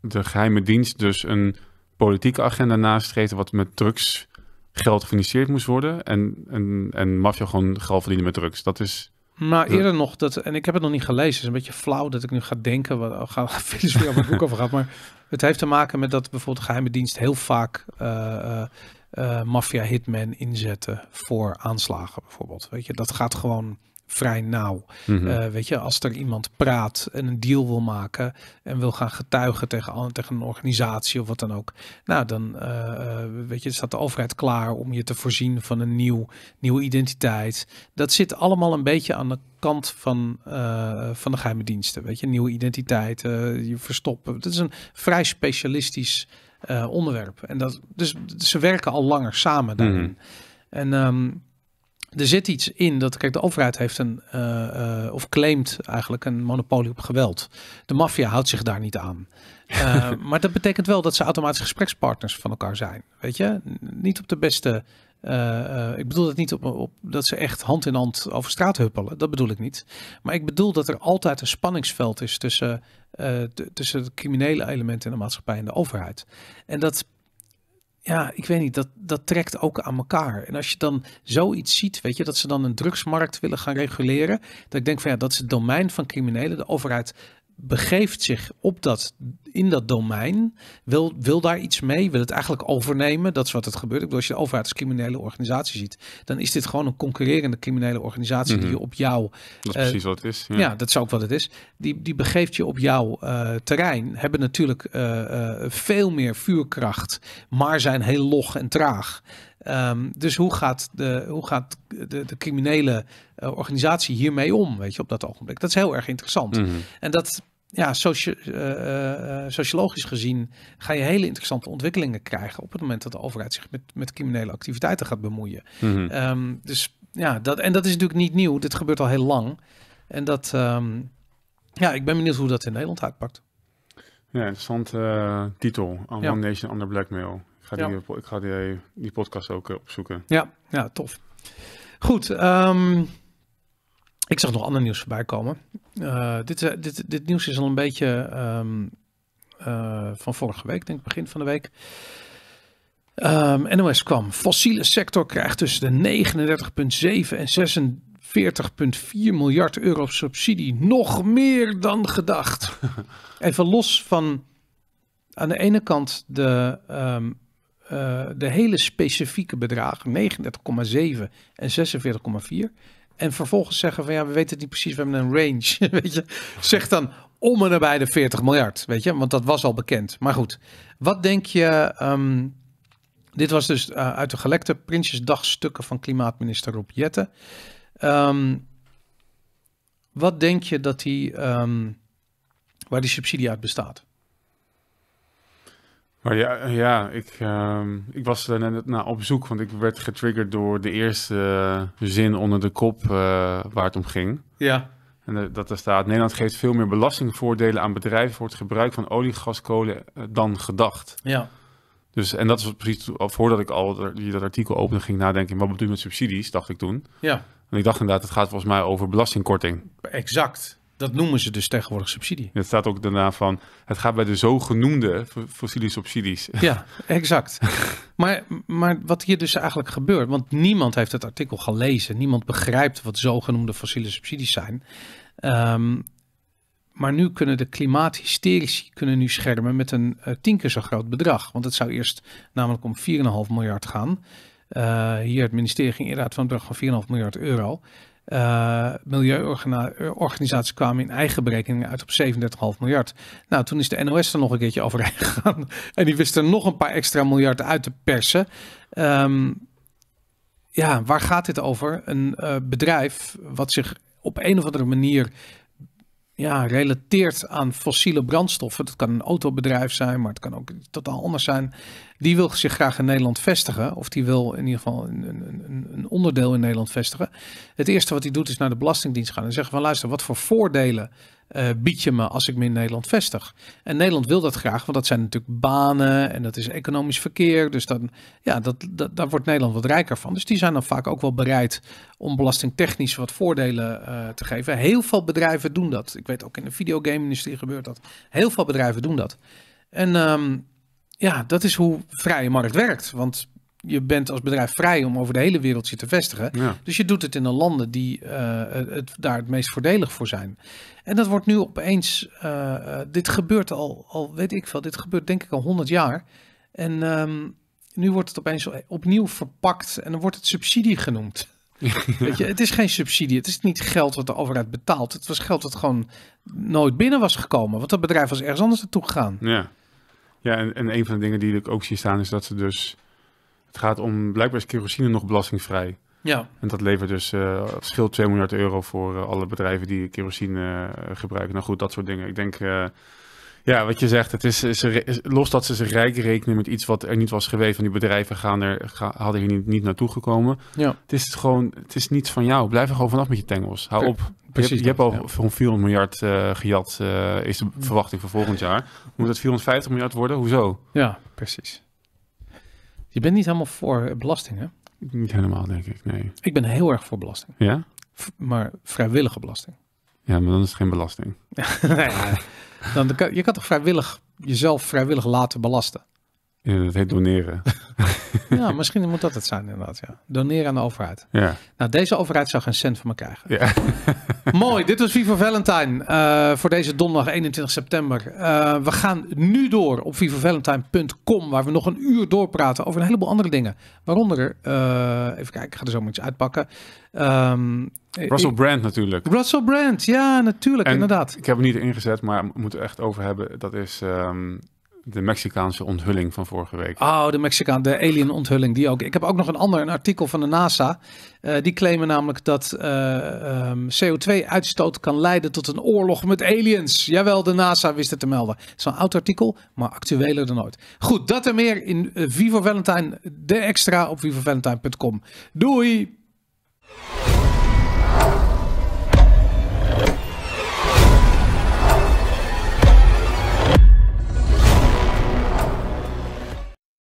de geheime dienst dus een politieke agenda nastreven wat met drugs geld gefinancierd moest worden. En, en, en maffia gewoon geld verdienen met drugs. Dat is maar eerder nog, dat, en ik heb het nog niet gelezen, het is een beetje flauw dat ik nu ga denken, we gaan filosofie over het boek over gaat, maar het heeft te maken met dat bijvoorbeeld de geheime dienst heel vaak uh, eh, eh, eh, maffia hitmen inzetten voor aanslagen bijvoorbeeld. Weet je, dat gaat gewoon vrij nauw. Mhm. Eh, weet je, als er iemand praat en een deal wil maken en wil gaan getuigen tegen, tegen een organisatie of wat dan ook, nou dan eh, eh, weet je, staat de overheid klaar om je te voorzien van een nieuw, nieuwe identiteit. Dat zit allemaal een beetje aan de kant van, van de geheime diensten. Weet je, nieuwe identiteit, je verstoppen. Dat is een vrij specialistisch onderwerp. En dat, dus ze werken al langer samen daarin. Mhm. En ehm, er zit iets in dat, kijk, de overheid heeft een, eh, eh, of claimt eigenlijk een monopolie op geweld. De maffia houdt zich daar niet aan. Eh, maar dat betekent wel dat ze automatisch gesprekspartners van elkaar zijn. Weet je, niet op de beste. ik bedoel dat niet op, op, dat ze echt hand in hand over straat huppelen. Dat bedoel ik niet. Maar ik bedoel dat er altijd een spanningsveld is tussen, tussen het criminele element in de maatschappij en de overheid. En dat ja, ik weet niet, dat, dat trekt ook aan elkaar. En als je dan zoiets ziet, weet je, dat ze dan een drugsmarkt willen gaan reguleren, dat ik denk van ja, dat is het domein van criminelen. De overheid begeeft zich op dat, in dat domein, wil, wil daar iets mee, wil het eigenlijk overnemen. Dat is wat het gebeurt. Ik bedoel, als je de overheid als criminele organisatie ziet, dan is dit gewoon een concurrerende criminele organisatie mhm. die je op jou... Dat is eh, precies wat het is. Ja. dat is ook wat het is. Die, die begeeft je op jouw eh, terrein, hebben natuurlijk eh, veel meer vuurkracht, maar zijn heel log en traag. Ehm, dus hoe gaat de, hoe gaat de, de criminele eh, organisatie hiermee om, weet je, op dat ogenblik? Dat is heel erg interessant. Mhm. En dat, ja, eh, eh, sociologisch gezien ga je hele interessante ontwikkelingen krijgen op het moment dat de overheid zich met, met criminele activiteiten gaat bemoeien. Mhm. Ehm, dus ja, dat, en dat is natuurlijk niet nieuw. Dit gebeurt al heel lang. En dat, ehm, ja, ik ben benieuwd hoe dat in Nederland uitpakt. Ja, interessante titel. On Nation Under Blackmail ja. ik ga die, eh, eh, podcast ook eh, opzoeken. Ja, ja tof. Goed, ehm, ik zag nog ander nieuws voorbij komen. dit, dit, dit nieuws is al een beetje ehm, van vorige week, denk ik begin van de week. Ehm, NOS kwam. Fossiele sector krijgt tussen de 39,7 en 46,4 miljard euro subsidie. Nog meer dan gedacht. Even los van aan de ene kant de eh, de hele specifieke bedragen, 39,7 en 46,4. En vervolgens zeggen van ja, we weten het niet precies, we hebben een range. Weet je, zeg dan om en nabij de 40 miljard, weet je, want dat was al bekend. Maar goed, wat denk je? Ehm, dit was dus eh, uit de gelekte Prinsjesdagstukken van klimaatminister Rob Jetten. Ehm, wat denk je dat die, ehm, waar die subsidie uit bestaat? Maar ja, ja ik, ehm, ik was er net op zoek, want ik werd getriggerd door de eerste eh, zin onder de kop eh, waar het om ging. Ja. En dat er staat, Nederland geeft veel meer belastingvoordelen aan bedrijven voor het gebruik van olie, gas, kolen eh, dan gedacht. Ja. Dus, en dat is precies voordat ik al dat artikel opende ging nadenken, wat bedoel je met subsidies, dacht ik toen. Ja. En ik dacht inderdaad, het gaat volgens mij over belastingkorting. Exact. Dat noemen ze dus tegenwoordig subsidie. Het staat ook daarna van, het gaat bij de zogenoemde fossiele subsidies. Ja, exact. maar, maar wat hier dus eigenlijk gebeurt, want niemand heeft het artikel gelezen. Niemand begrijpt wat zogenoemde fossiele subsidies zijn. Ehm, maar nu kunnen de klimaathysterici kunnen nu schermen met een uh, tien keer zo groot bedrag. Want het zou eerst namelijk om 4,5 miljard gaan. Eh, hier het ministerie ging inderdaad van bedrag van 4,5 miljard euro uh, milieuorganisaties kwamen in eigen berekeningen uit op 37,5 miljard. Nou, toen is de NOS er nog een keertje overheen gegaan. En die wist er nog een paar extra miljard uit te persen. Ehm, ja, waar gaat dit over? Een eh, bedrijf wat zich op een of andere manier ja, relateert aan fossiele brandstoffen. Dat kan een autobedrijf zijn, maar het kan ook totaal anders zijn. Die wil zich graag in Nederland vestigen. Of die wil in ieder geval een, een, een onderdeel in Nederland vestigen. Het eerste wat hij doet is naar de Belastingdienst gaan en zeggen van luister, wat voor voordelen eh, bied je me als ik me in Nederland vestig? En Nederland wil dat graag, want dat zijn natuurlijk banen en dat is economisch verkeer. Dus dan, ja, dat, dat, daar wordt Nederland wat rijker van. Dus die zijn dan vaak ook wel bereid om belastingtechnisch wat voordelen eh, te geven. Heel veel bedrijven doen dat. Ik weet ook in de videogame-industrie gebeurt dat. Heel veel bedrijven doen dat. En ehm, ja, dat is hoe vrije markt werkt. Want je bent als bedrijf vrij om over de hele wereld je te vestigen. Dus je doet het in de landen die eh, het, daar het meest voordelig voor zijn. En dat wordt nu opeens, eh, eh, dit gebeurt al, al weet ik veel, dit gebeurt denk ik al 100 jaar. En ehm, nu wordt het opeens opnieuw verpakt en dan wordt het subsidie genoemd. Weet je, het is geen subsidie. Het is niet geld wat de overheid betaalt. Het was geld dat gewoon nooit binnen was gekomen. Want dat bedrijf was ergens anders naartoe gegaan. Ja, ja en, en een van de dingen die ik ook zie staan is dat ze dus het gaat om, blijkbaar is kerosine nog belastingvrij. Ja. En dat levert dus, uh, scheelt 2 miljard euro voor eh, alle bedrijven die kerosine eh, gebruiken. Nou goed, dat soort dingen. Ik denk, ja, wat je zegt, het is, is, los dat ze zich rijk rekenen met iets wat er niet was geweest. van die bedrijven gaan er, hadden hier niet, niet naartoe gekomen. Ja. Het is gewoon, het is niets van jou. Blijf er gewoon vanaf met je tengels. Hou op. Precies. Je, hebt, je hebt al van 400 miljard gejat, is de verwachting voor volgend jaar. Moet het 450 miljard worden? Hoezo? Ja, precies. Je bent niet helemaal voor belasting, hè? Niet helemaal, denk ik, nee. Ik ben heel erg voor belasting. Ja? maar vrijwillige belasting. Ja, maar dan is het geen belasting. nee, dan je kan toch vrijwillig jezelf vrijwillig laten belasten? Ja, dat heet doneren. ja, misschien moet dat het zijn inderdaad. Ja. Doneren aan de overheid. Ja. Nou, deze overheid zou geen cent van me krijgen. Ja. Mooi, dit was Viva Valentine eh, voor deze donderdag 21 september. Eh, we gaan nu door op vivovalentine.com, waar we nog een uur doorpraten over een heleboel andere dingen. Waaronder, eh, even kijken, ik ga er zo maar iets uitpakken. Um, Russell Brand natuurlijk. Russell Brand, ja, natuurlijk, inderdaad. Ik heb hem niet ingezet, maar we moeten echt over hebben. Dat is... Ehm, de Mexicaanse onthulling van vorige week. Oh, de Mexicaan, de alien onthulling. Die ook. Ik heb ook nog een ander, een artikel van de NASA. Eh, die claimen namelijk dat eh, ehm, CO2-uitstoot kan leiden tot een oorlog met aliens. Jawel, de NASA wist het te melden. Het is een oud artikel, maar actueler dan ooit. Goed, dat en meer in eh, Vivo Valentine. De extra op vivovalentine.com. Doei!